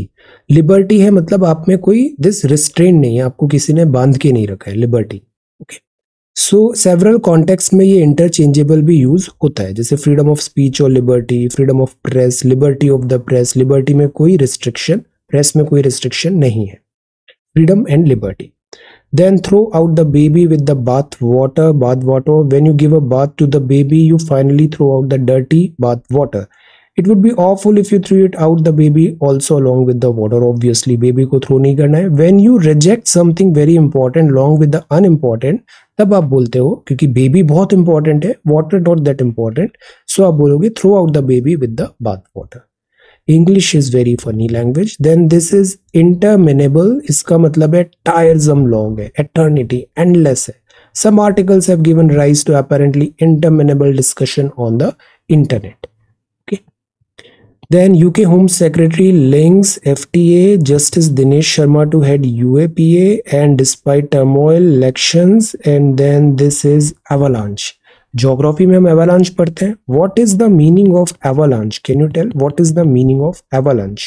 liberty है मतलब आप में कोई दिस रिस्ट्रेन नहीं है आपको किसी ने बांध के नहीं रखा है liberty okay so several context में ये इंटरचेंजेबल भी यूज़ होता है जैसे फ्रीडम ऑफ स्पीच और liberty freedom of press liberty of the press liberty में कोई रिस्ट्रिक्शन प्रेस में कोई रिस्ट्रिक्शन नहीं है freedom and liberty then throw out the baby with the bath water bath water when you give a bath to the baby you finally throw out the dirty bath water it would be awful if you throw it out the baby also along with the water obviously baby को throw नहीं करना है when you reject something very important long with the unimportant तब आप बोलते हो क्योंकि baby बहुत इंपॉर्टेंट है water not that important so आप बोलोगे throw out the baby with the bath water English is very funny language then this is interminable इसका मतलब है tiresome, long है एटर्निटी एंडलेस है some articles have given rise to apparently interminable discussion on the internet okay then uk home secretary links fta justice dinesh sharma to head uapa and despite turmoil elections and then this is avalanche geography में हम avalanche पढ़ते हैं what is the meaning of avalanche can you tell what is the meaning of avalanche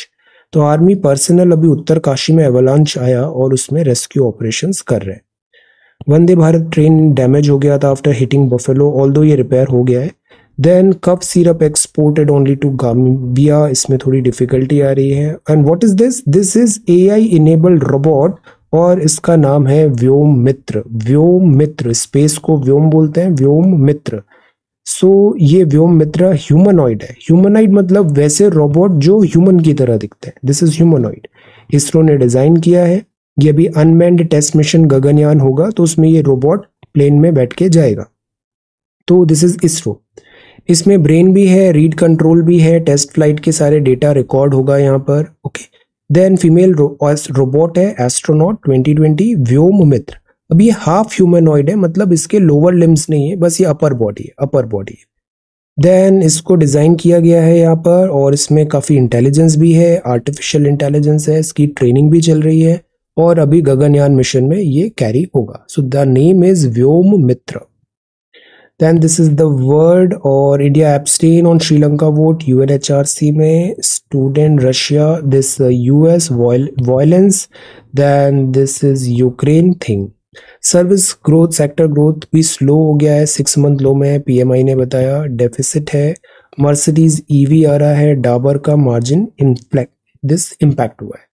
तो army personnel अभी उत्तर काशी में avalanche आया और उसमें रेस्क्यू ऑपरेशंस कर रहे हैं वंदे भारत ट्रेन डैमेज हो गया था आफ्टर हिटिंग बफेलो ऑल दो ये रिपेयर हो गया है then cough syrup exported only to Gambia इसमें थोड़ी डिफिकल्टी आ रही है and what is this this is A I enabled robot और इसका नाम है व्योम मित्र व्योम मित्र स्पेस को व्योम बोलते हैं व्योम मित्र सो so, ये व्योम मित्र ह्यूमनॉइड है ह्यूमनॉइड मतलब वैसे रोबोट जो ह्यूमन की तरह दिखते हैं दिस इज ह्यूमनॉइड इसरो ने डिजाइन किया है ये अभी अनमैंड टेस्ट मिशन गगनयान होगा तो उसमें ये रोबोट प्लेन में बैठ के जाएगा तो दिस इज इसरो इसमें ब्रेन भी है रीड कंट्रोल भी है टेस्ट फ्लाइट के सारे डेटा रिकॉर्ड होगा यहाँ पर okay okay. Then female robot है एस्ट्रोनॉट 2020 व्योम मित्र अब ये हाफ ह्यूमेनॉइड है मतलब इसके लोअर लिम्स नहीं है बस ये अपर बॉडी है अपर बॉडी है देन इसको डिज़ाइन किया गया है यहाँ पर और इसमें काफ़ी इंटेलिजेंस भी है आर्टिफिशियल इंटेलिजेंस है इसकी ट्रेनिंग भी चल रही है और अभी गगनयान मिशन में ये कैरी होगा so the name is Vyom Mitra then this is the world और इंडिया एपस्टेन ऑन श्रीलंका वोट सी में student Russia this S violence then this is Ukraine thing service growth sector growth भी स्लो हो गया है six month लो में PMI ने बताया deficit है मर्सिडीज ईवी e आ रहा है डाबर का मार्जिन दिस इम्पैक्ट हुआ है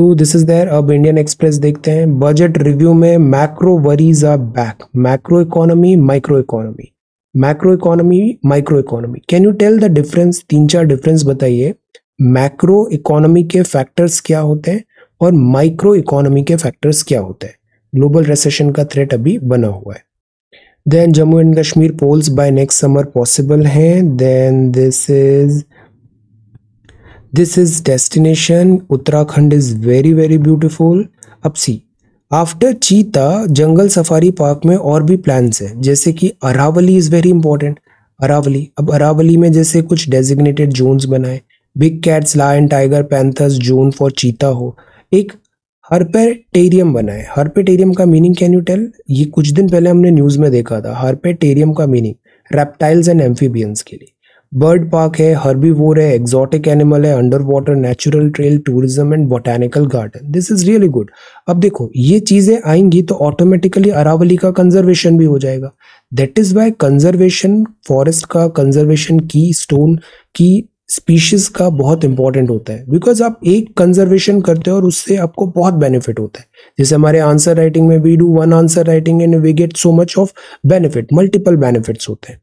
तो दिस इज़ देयर अब इंडियन एक्सप्रेस देखते हैं बजट रिव्यू में macro worries are back macro economy micro economy macro economy micro economy can you tell the difference तीन चार डिफरेंस बताइए मैक्रो इकोनॉमी के फैक्टर्स क्या होते हैं और माइक्रो इकोनॉमी के फैक्टर्स क्या होते हैं ग्लोबल रेसेशन का थ्रेट अभी बना हुआ है then Jammu and Kashmir polls by next summer possible हैं then this is this is destination Uttarakhand is very very beautiful अब सी आफ्टर चीता जंगल सफारी पार्क में और भी प्लान्स हैं जैसे कि Aravalli is very important Aravalli अब अरावली में जैसे कुछ डेजिग्नेटेड जोन्स बनाए big cats lion tiger panthers zone for cheetah हो एक हर्पेटेरियम बनाए हर्पेटेरियम का मीनिंग कैन यू टेल ये कुछ दिन पहले हमने न्यूज़ में देखा था हर्पेटेरियम का मीनिंग रेप्टाइल्स एंड एम्फीबियंस के लिए बर्ड पार्क है वोर है एग्जॉटिक एनिमल है under water natural trail tourism and botanical garden this is really good अब देखो ये चीज़ें आएंगी तो ऑटोमेटिकली अरावली का कंजर्वेशन भी हो जाएगा that is why conservation forest का कंजर्वेशन की स्टोन की स्पीशीज का बहुत इंपॉर्टेंट होता है बिकॉज आप एक कंजर्वेशन करते हो और उससे आपको बहुत बेनिफिट होता है जैसे हमारे आंसर राइटिंग में we do one answer writing and we get so much of benefit multiple benefits होते हैं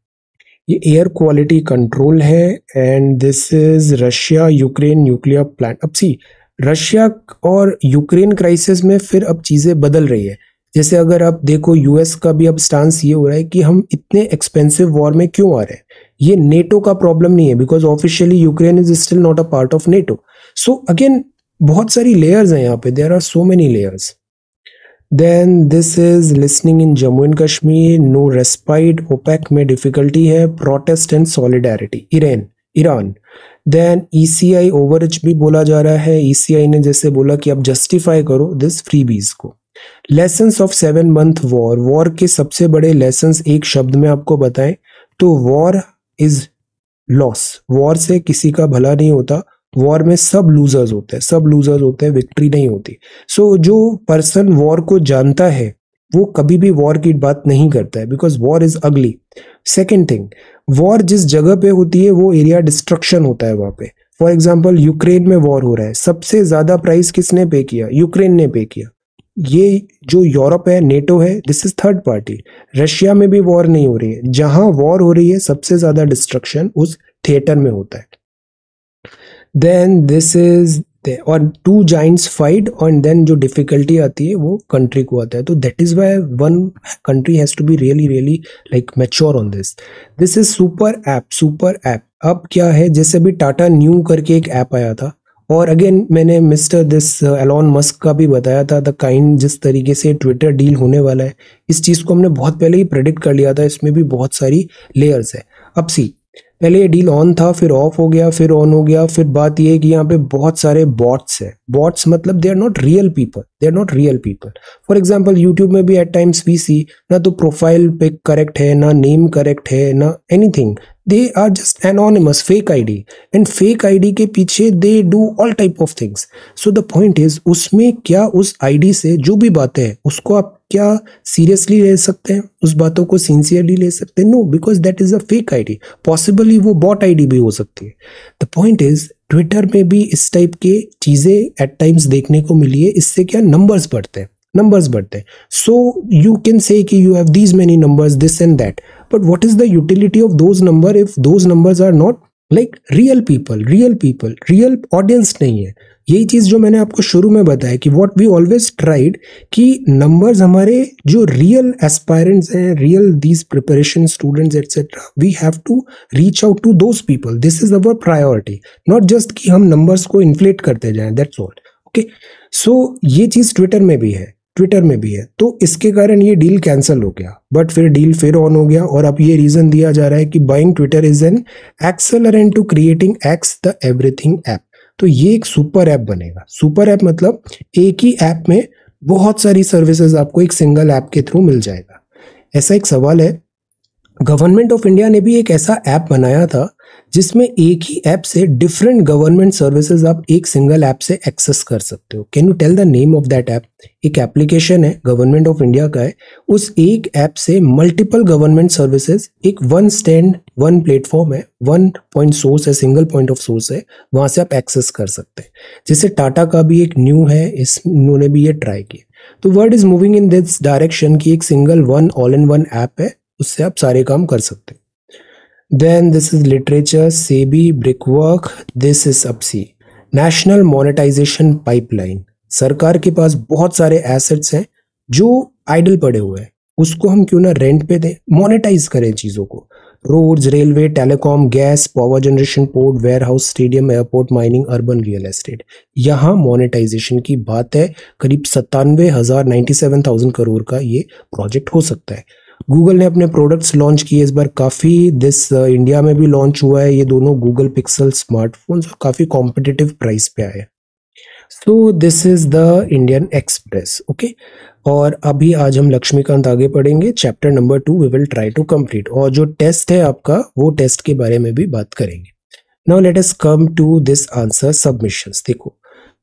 ये एयर क्वालिटी कंट्रोल है and this is Russia Ukraine nuclear plant अब सी रशिया और यूक्रेन क्राइसिस में फिर अब चीज़ें बदल रही है जैसे अगर आप देखो यूएस का भी अब स्टांस ये हो रहा है कि हम इतने एक्सपेंसिव वॉर में क्यों आ रहे हैं ये नेटो का प्रॉब्लम नहीं है because officially Ukraine is still not a part of NATO so again बहुत सारी लेयर्स हैं यहाँ पे there are so many layers then this is listening in Jammu and Kashmir no respite OPEC में डिफिकल्टी है protest and solidarity Iran Iran then ECI overreach भी बोला जा रहा है ईसीआई e ने जैसे बोला कि आप जस्टिफाई करो दिस फ्री बीज को lesson of seven month war war के सबसे बड़े लेसन एक शब्द में आपको बताएं तो वॉर इज लॉस वॉर से किसी का भला नहीं होता वॉर में सब लूजर्स होते हैं सब लूजर्स होते हैं विक्ट्री नहीं होती सो so, जो पर्सन वॉर को जानता है वो कभी भी वॉर की बात नहीं करता है because war is ugly second thing war जिस जगह पे होती है वो एरिया डिस्ट्रक्शन होता है वहाँ पे फॉर एग्जाम्पल यूक्रेन में वॉर हो रहा है सबसे ज्यादा प्राइस किसने पे किया यूक्रेन ने पे किया ये जो यूरोप है नेटो है this is third party Russia में भी वॉर नहीं हो रही है जहाँ वॉर हो रही है सबसे ज्यादा डिस्ट्रक्शन उस थिएटर में होता है देन दिस इज और टू जाइंट्स फाइट और देन जो डिफिकल्टी आती है वो कंट्री को आता है तो that is why one country has to be really really like mature on this this is super app super app अब क्या है जैसे अभी टाटा न्यू करके एक ऐप आया था और अगेन मैंने मिस्टर दिस एलॉन मस्क का भी बताया था द काइंड जिस तरीके से ट्विटर डील होने वाला है इस चीज़ को हमने बहुत पहले ही प्रेडिक्ट कर लिया था इसमें भी बहुत सारी लेयर्स है अब सी पहले ये डील ऑन था फिर ऑफ हो गया फिर ऑन हो गया फिर बात यह है कि यहाँ पे बहुत सारे बॉट्स है बॉट्स मतलब they are not real people they are not real people for example YouTube में भी एट टाइम्स वी सी ना तो प्रोफाइल पिक करेक्ट है ना नेम करेक्ट है ना anything they are just anonymous fake I D and fake I D के पीछे they do all type of things so the point is उसमें क्या उस आई डी से जो भी बातें हैं उसको आप क्या सीरियसली ले सकते हैं उस बातों को सिंसियरली ले सकते हैं no because that is a fake ID possibly वो बॉट आईडी भी हो सकती है द पॉइंट इज ट्विटर में भी इस टाइप के चीज़ें एट टाइम्स देखने को मिली है इससे क्या नंबर्स बढ़ते हैं नंबर्स बढ़ते हैं सो यू कैन से कि you have these many numbers this and that but what is the utility of those number if those numbers are not like real people real people real audience नहीं है यही चीज़ जो मैंने आपको शुरू में बताया कि वॉट वी ऑलवेज ट्राइड कि नंबर्स हमारे जो रियल एस्पायरेंट्स हैं real these preparation students etcetera we have to reach out to those people this is our priority not just कि हम नंबर्स को इन्फ्लेट करते जाएं दैट्स ऑल ओके सो ये चीज़ ट्विटर में भी है ट्विटर में भी है तो इसके कारण ये डील कैंसिल हो गया बट फिर डील फिर ऑन हो गया और अब ये रीजन दिया जा रहा है कि buying Twitter is an accelerant to creating X the everything app तो ये एक सुपर ऐप बनेगा सुपर ऐप मतलब एक ही ऐप में बहुत सारी सर्विसेज आपको एक सिंगल ऐप के थ्रू मिल जाएगा ऐसा एक सवाल है गवर्नमेंट ऑफ इंडिया ने भी एक ऐसा ऐप बनाया था जिसमें एक ही ऐप से डिफरेंट गवर्नमेंट सर्विसेज आप एक सिंगल ऐप से एक्सेस कर सकते हो can you tell the name of that app एक एप्लीकेशन है गवर्नमेंट ऑफ इंडिया का है उस एक ऐप से मल्टीपल गवर्नमेंट सर्विसेज एक वन स्टैंड वन प्लेटफॉर्म है वन पॉइंट सोर्स है सिंगल पॉइंट ऑफ सोर्स है वहाँ से आप एक्सेस कर सकते हैं जैसे टाटा का भी एक न्यू है इस उन्होंने भी ये ट्राई किया तो world is moving in this direction की एक single one all in one app है उससे आप सारे काम कर सकते then this is literature SEBI brick work this is UPSC national monetisation pipeline सरकार के पास बहुत सारे एसेट्स हैं जो आइडल पड़े हुए हैं उसको हम क्यों ना रेंट पे दें मोनेटाइज करें चीज़ों को roads railway telecom gas power generation port warehouse stadium airport mining urban real estate यहाँ मोनेटाइजेशन की बात है करीब सत्तानवे हज़ार नाइन्टी सेवन थाउजेंड करोड़ का ये प्रोजेक्ट हो सकता है गूगल ने अपने प्रोडक्ट्स लॉन्च किए इस बार काफ़ी दिस इंडिया में भी लॉन्च हुआ है ये दोनों गूगल पिक्सल स्मार्टफोन्स और काफ़ी कॉम्पिटिटिव प्राइस पे आए so this is the Indian Express okay और अभी आज हम लक्ष्मीकांत आगे पढ़ेंगे chapter number two we will try to complete और जो टेस्ट है आपका वो टेस्ट के बारे में भी बात करेंगे now let's come to this answer submission देखो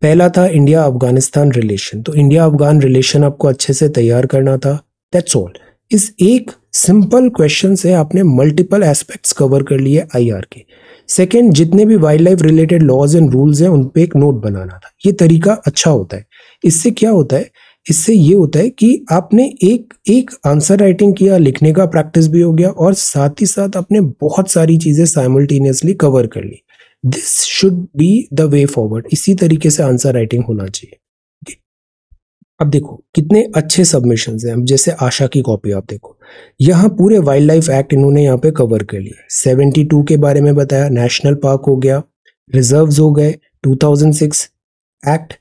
पहला था इंडिया अफगानिस्तान रिलेशन तो इंडिया अफगान रिलेशन आपको अच्छे से तैयार करना था दैट्स ऑल इस एक सिंपल क्वेश्चन से आपने मल्टीपल एस्पेक्ट्स कवर कर लिए आईआर के सेकेंड जितने भी wild life related laws and rules हैं उन पर एक नोट बनाना था ये तरीका अच्छा होता है इससे क्या होता है इससे ये होता है कि आपने एक एक आंसर राइटिंग किया लिखने का प्रैक्टिस भी हो गया और साथ ही साथ आपने बहुत सारी चीज़ें साइमल्टेनियसली कवर कर ली this should be the way forward इसी तरीके से आंसर राइटिंग होना चाहिए अब देखो कितने अच्छे सबमिशन हैं जैसे आशा की कॉपी आप देखो यहाँ पूरे वाइल्ड लाइफ एक्ट इन्होंने यहाँ पे कवर कर लिए 72 के बारे में बताया नेशनल पार्क हो गया रिजर्व्स हो गए 2006 एक्ट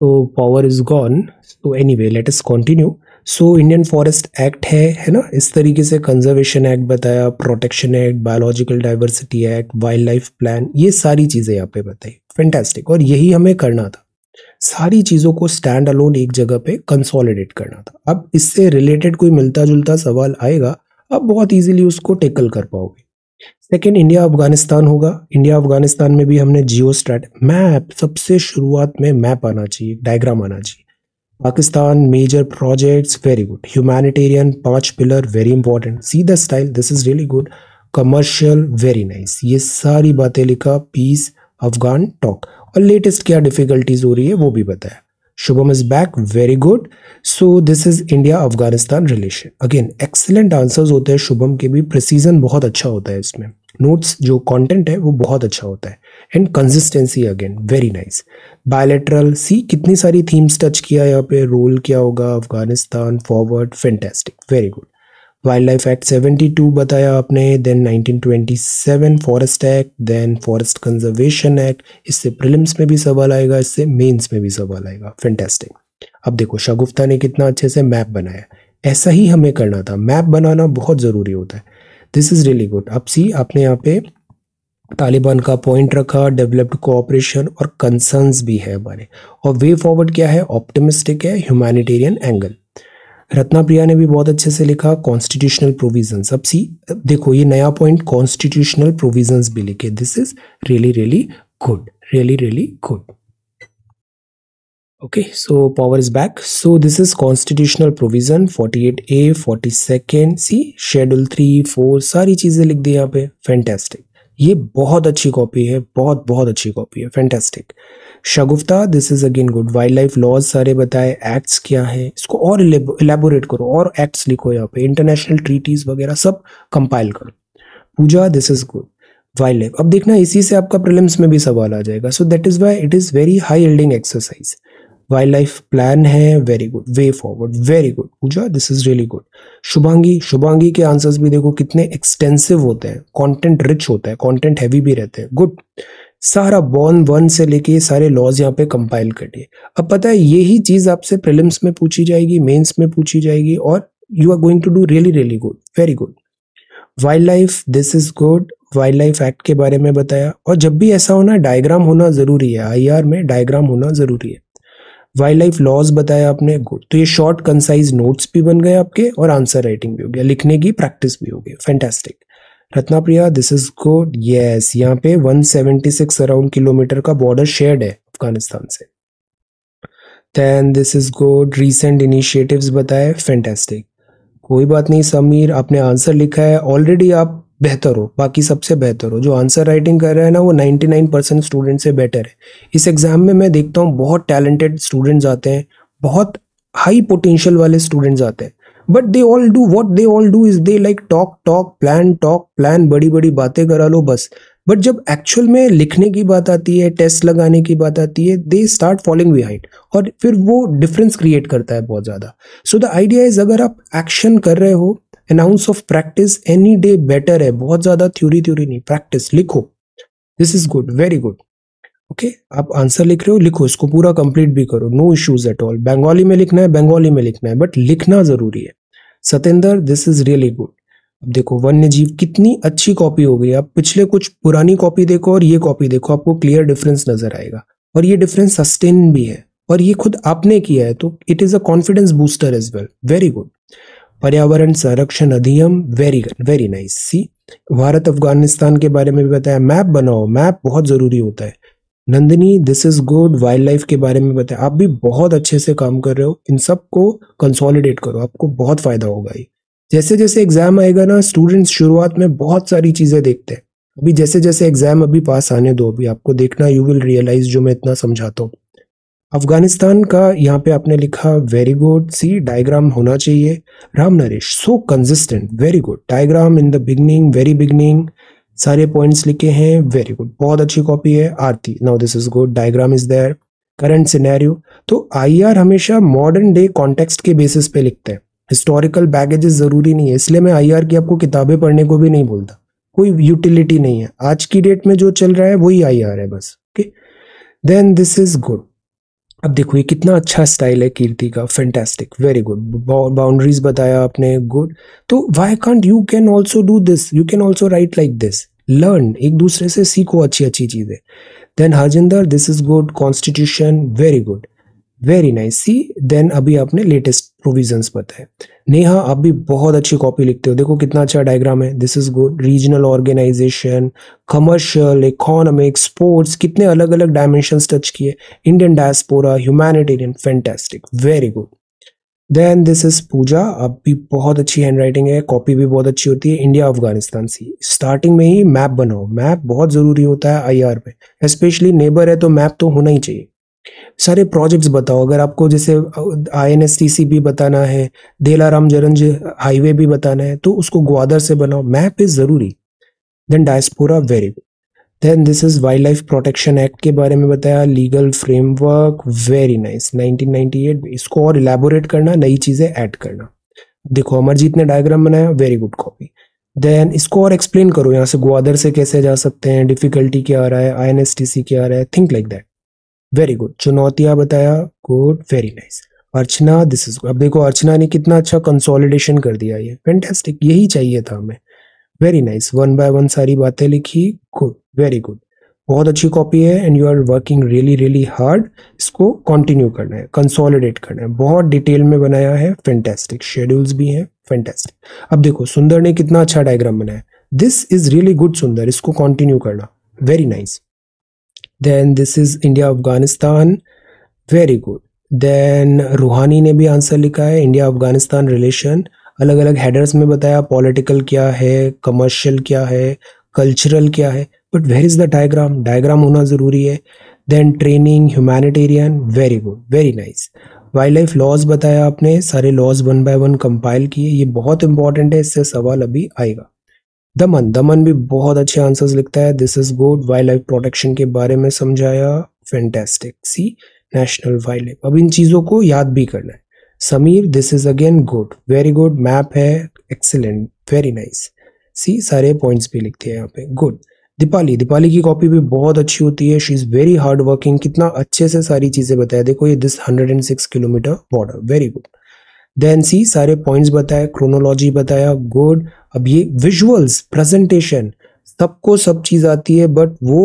तो पावर इज गॉन तो anyway let's continue so Indian forest act है है ना इस तरीके से कंजर्वेशन एक्ट बताया protection act biological diversity act wildlife plan ये सारी चीज़ें यहाँ पे बताई फेंटेस्टिक और यही हमें करना था सारी चीज़ों को स्टैंड अलोन एक जगह पे कंसोलिडेट करना था अब इससे रिलेटेड कोई मिलता जुलता सवाल आएगा अब बहुत इजीली उसको टेकल कर पाओगे सेकेंड इंडिया अफगानिस्तान होगा इंडिया अफगानिस्तान में भी हमने जियो स्टैट मैप सबसे शुरुआत में मैप आना चाहिए डायग्राम आना चाहिए Pakistan major projects very good humanitarian पांच pillar very important see the style this is really good commercial very nice ये सारी बातें लिखा पीस अफगान टॉक और लेटेस्ट क्या डिफिकल्टीज हो रही है वो भी बताया Shubham is back very good so this is India Afghanistan relation again excellent answers होते हैं शुभम के भी प्रोसीजन बहुत अच्छा होता है इसमें नोट्स जो कंटेंट है वो बहुत अच्छा होता है and consistency again very nice bilateral see कितनी सारी थीम्स टच किया यहाँ पे रोल क्या होगा Afghanistan forward fantastic very good wild wildlife act seventy two बताया आपने then seven forest act then forest conservation act इससे प्रिलिम्स में भी सवाल आएगा इससे मेन्स में भी सवाल आएगा फेंटेस्टिक अब देखो शगुफ्ता ने कितना अच्छे से मैप बनाया ऐसा ही हमें करना था मैप बनाना बहुत ज़रूरी होता है दिस इज़ रियली गुड अब सी आपने यहाँ पे तालिबान का पॉइंट रखा डेवलप्ड कोऑपरेशन और कंसर्न्स भी है हमारे और वे फॉरवर्ड क्या है ऑप्टिमिस्टिक है ह्यूमैनिटेरियन एंगल रत्ना प्रिया ने भी बहुत अच्छे से लिखा कॉन्स्टिट्यूशनल प्रोविजन अब सी देखो ये नया पॉइंट कॉन्स्टिट्यूशनल प्रोविजन भी लिखे this is really really good really really good okay so okay so power is back so this is constitutional A 48a second C schedule three four सारी चीजें लिख दी यहाँ पे फैंटेस्टिक ये बहुत अच्छी कॉपी है बहुत बहुत अच्छी कॉपी है fantastic Shagufta this is again good wild life laws सारे बताए एक्ट्स क्या हैं इसको और इलेबोरेट करो और एक्ट्स लिखो यहाँ पे इंटरनेशनल ट्रीटीज वगैरह सब कंपाइल करो Pooja this is good wild life अब देखना इसी से आपका प्रिलिम्स में भी सवाल आ जाएगा so that is why it is very high yielding exercise wildlife plan है very good way forward very good Pooja this is really good Shubhangi Shubhangi के आंसर्स भी देखो कितने एक्सटेंसिव होते हैं कंटेंट रिच होता है कंटेंट हैवी भी रहते हैं गुड सारा बॉर्न वन से लेके सारे लॉज यहाँ पे कंपाइल करिए अब पता है यही चीज़ आपसे प्रिलिम्स में पूछी जाएगी मेंस में पूछी जाएगी और you are going to do really really good very good wild wildlife this is good wild wildlife act के बारे में बताया और जब भी ऐसा होना डायग्राम होना ज़रूरी है आई में डायग्राम होना ज़रूरी है वाइल्ड लाइफ लॉज बताया आपने गुड तो ये शॉर्ट कंसाइज नोट्स भी बन गए आपके और आंसर राइटिंग भी हो गया लिखने की प्रैक्टिस भी हो गई fantastic Ratna Priya this is good yes यहाँ पे 176 अराउंड किलोमीटर का बॉर्डर शेयर्ड है अफगानिस्तान से then this is good recent initiative बताए फेंटेस्टिक कोई बात नहीं समीर आपने आंसर लिखा है ऑलरेडी आप बेहतर हो बाकी सबसे बेहतर हो जो आंसर राइटिंग कर रहे हैं ना वो 99 परसेंट स्टूडेंट से बेटर है इस एग्ज़ाम में मैं देखता हूँ बहुत टैलेंटेड स्टूडेंट्स आते हैं बहुत हाई पोटेंशियल वाले स्टूडेंट्स आते हैं but they all do what they all do is they like talk talk plan talk plan बड़ी बड़ी बातें करा लो बस बट जब एक्चुअल में लिखने की बात आती है टेस्ट लगाने की बात आती है दे स्टार्ट फॉलोइंग बिहाइंड और फिर वो डिफरेंस क्रिएट करता है बहुत ज़्यादा सो द आइडिया इज अगर आप एक्शन कर रहे हो announce of practice any day better है बहुत ज़्यादा थ्योरी थ्योरी नहीं प्रैक्टिस लिखो this is good very good okay आप आंसर लिख रहे हो लिखो इसको पूरा कंप्लीट भी करो no issues at all Bengali में लिखना है बंगाली में लिखना है बट लिखना जरूरी है Satendra this is really good अब देखो वन्य जीव कितनी अच्छी कॉपी हो गई आप पिछले कुछ पुरानी कॉपी देखो और ये कॉपी देखो आपको क्लियर डिफरेंस नजर आएगा और ये डिफरेंस सस्टेन भी है और ये खुद आपने किया है तो it is a confidence booster as well very good पर्यावरण संरक्षण अधिनियम very good very nice see Bharat Afghanistan के बारे में भी बताया मैप बनाओ मैप बहुत जरूरी होता है Nandini this is good wild wildlife के बारे में बताएं आप भी बहुत अच्छे से काम कर रहे हो इन सब को कंसोलिडेट करो आपको बहुत फायदा होगा ये जैसे जैसे एग्जाम आएगा ना स्टूडेंट्स शुरुआत में बहुत सारी चीजें देखते हैं अभी जैसे जैसे एग्जाम अभी पास आने दो अभी आपको देखना यू विल रियलाइज जो मैं इतना समझाता हूँ अफगानिस्तान का यहाँ पे आपने लिखा वेरी गुड सी डायग्राम होना चाहिए Ram Naresh so consistent very good diagram in the beginning very beginning सारे पॉइंट्स लिखे हैं वेरी गुड बहुत अच्छी कॉपी है Aarti now this is good diagram is there current scenario तो आईआर हमेशा मॉडर्न डे कॉन्टेक्स्ट के बेसिस पे लिखते हैं हिस्टोरिकल बैगेजेस ज़रूरी नहीं है इसलिए मैं आईआर की आपको किताबें पढ़ने को भी नहीं बोलता कोई यूटिलिटी नहीं है आज की डेट में जो चल रहा है वही आई है बस okay then this is good अब देखो ये कितना अच्छा स्टाइल है कीर्ति का फैंटेस्टिक वेरी गुड बाउंड्रीज बताया आपने गुड तो why can't you can also do this you can also write like this learn एक दूसरे से सीखो अच्छी अच्छी चीजें then Harjinder this is good constitution very good very nice see then अभी आपने लेटेस्ट प्रोविजंस बताए नेहा आप भी बहुत अच्छी कॉपी लिखते हो देखो कितना अच्छा डायग्राम है this is good regional organisation commercial economic sports कितने अलग अलग डायमेंशन टच किए Indian diaspora humanitarian fantastic very good then this is Pooja अब भी बहुत अच्छी हैंड राइटिंग है कॉपी भी बहुत अच्छी होती है इंडिया अफगानिस्तान सी स्टार्टिंग में ही मैप बनाओ मैप बहुत जरूरी होता है आई आर में स्पेशली नेबर है तो मैप तो होना ही चाहिए सारे प्रोजेक्ट्स बताओ अगर आपको जैसे I N S T C भी बताना है देलाराम जरंज हाईवे भी बताना है तो उसको ग्वादर से बनाओ मैप इज़ ज़रूरी then diaspora very good then this is wild life protection act के बारे में बताया लीगल फ्रेमवर्क वेरी नाइस 1998 इसको और इलेबोरेट करना नई चीज़ें ऐड करना देखो अमरजीत ने डायग्राम बनाया वेरी गुड कॉपी देन इसको और एक्सप्लेन करो यहाँ से ग्वादर से कैसे जा सकते हैं डिफिकल्टी क्या आ रहा है आई क्या आ रहा है think like that very good चुनौतियां बताया good very nice Archana this is अब देखो अर्चना ने कितना अच्छा कंसोलिडेशन कर दिया ये फैंटेस्टिक यही चाहिए था हमें very nice one by one सारी बातें लिखी गुड वेरी गुड बहुत अच्छी कॉपी है and you are working really really hard इसको कंटिन्यू करना है कंसोलिडेट करना है बहुत डिटेल में बनाया है फैंटेस्टिक शेड्यूल्स भी हैं फेंटेस्टिक अब देखो सुंदर ने कितना अच्छा डायग्राम बनाया दिस इज रियली गुड सुंदर इसको कंटिन्यू करना very nice nice. Then this is India Afghanistan very good then Ruhani ने भी आंसर लिखा है इंडिया अफगानिस्तान रिलेशन अलग अलग हेडर्स में बताया पॉलिटिकल क्या है कमर्शियल क्या है कल्चरल क्या है but where is the diagram diagram होना ज़रूरी है then training humanitarian very good very nice wild life laws बताया आपने सारे laws one by one compile किए ये बहुत इंपॉर्टेंट है इससे सवाल अभी आएगा दमन दमन भी बहुत अच्छे आंसर्स लिखता है this is good wild life protection के बारे में समझाया fantastic see national wild life अब इन चीज़ों को याद भी करना है Sameer this is again good very good map है एक्सेलेंट वेरी नाइस सी सारे पॉइंट्स भी लिखते हैं यहाँ पे गुड दीपाली दीपाली की कॉपी भी बहुत अच्छी होती है she is very hard working कितना अच्छे से सारी चीज़ें बताया देखो ये this hundred and six kilometre border very good then see सारे पॉइंट्स बताए क्रोनोलॉजी बताया गुड अब ये विजुअल्स प्रेजेंटेशन सबको सब चीज़ आती है बट वो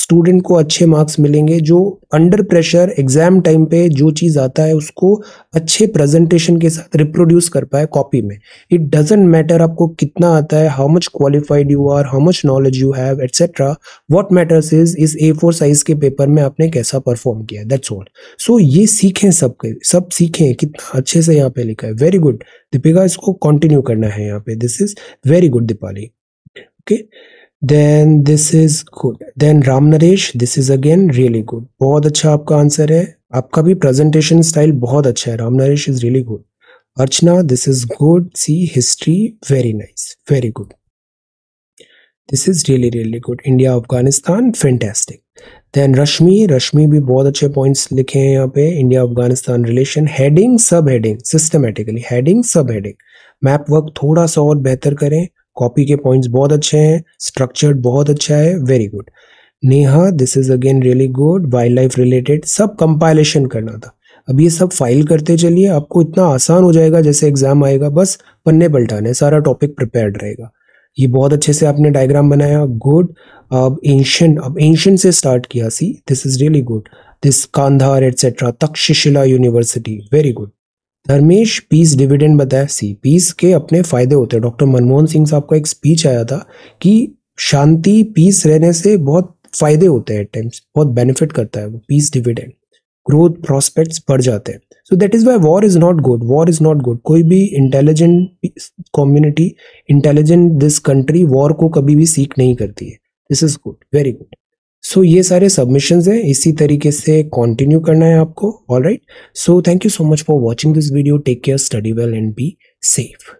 स्टूडेंट को अच्छे मार्क्स मिलेंगे जो अंडर प्रेशर एग्जाम टाइम पे जो चीज़ आता है उसको अच्छे प्रेजेंटेशन के साथ रिप्रोड्यूस कर पाए कॉपी में इट डजेंट मैटर आपको कितना आता है how much qualified you are how much knowledge you have etcetera what matters is इस ए फोर साइज के पेपर में आपने कैसा परफॉर्म किया दैट्स ऑल सो ये सीखें सबके सब सीखें कितना अच्छे से यहाँ पे लिखा है वेरी गुड दीपिका इसको कंटिन्यू करना है यहाँ पे this is very good Deepali okay okay? Then this is good then Ram Naresh this is again really good बहुत अच्छा आपका आंसर है आपका भी प्रेजेंटेशन स्टाइल बहुत अच्छा है Ram Naresh is really good Archana this is good see history very nice very good this is really really good India Afghanistan fantastic then Rashmi Rashmi भी बहुत अच्छे पॉइंट्स लिखे हैं यहाँ पे India Afghanistan relation heading sub heading systematically heading sub heading map work थोड़ा सा और बेहतर करें कॉपी के पॉइंट्स बहुत अच्छे हैं स्ट्रक्चर्ड बहुत अच्छा है very good Neha this is again really good wild life related सब कंपाइलेशन करना था अब ये सब फाइल करते चलिए आपको इतना आसान हो जाएगा जैसे एग्जाम आएगा बस पन्ने पलटाने सारा टॉपिक प्रिपेयर्ड रहेगा ये बहुत अच्छे से आपने डायग्राम बनाया गुड अब एंशंट अब एंशंट से स्टार्ट किया see this is really good this Kandahar etcetera Takshashila university very good Dharmesh peace dividend बताया सी पीस के अपने फायदे होते हैं डॉक्टर मनमोहन सिंह साहब का एक स्पीच आया था कि शांति पीस रहने से बहुत फायदे होते हैं एट टाइम्स बहुत बेनिफिट करता है वो पीस डिविडेंड ग्रोथ प्रॉस्पेक्ट्स बढ़ जाते हैं so that is why war is not good war is not good कोई भी intelligent community intelligent this country war को कभी भी सीख नहीं करती है this is good very good so so, ये सारे सबमिशन हैं इसी तरीके से कंटिन्यू करना है आपको all right so thank you so much for watching this video take care study well and be safe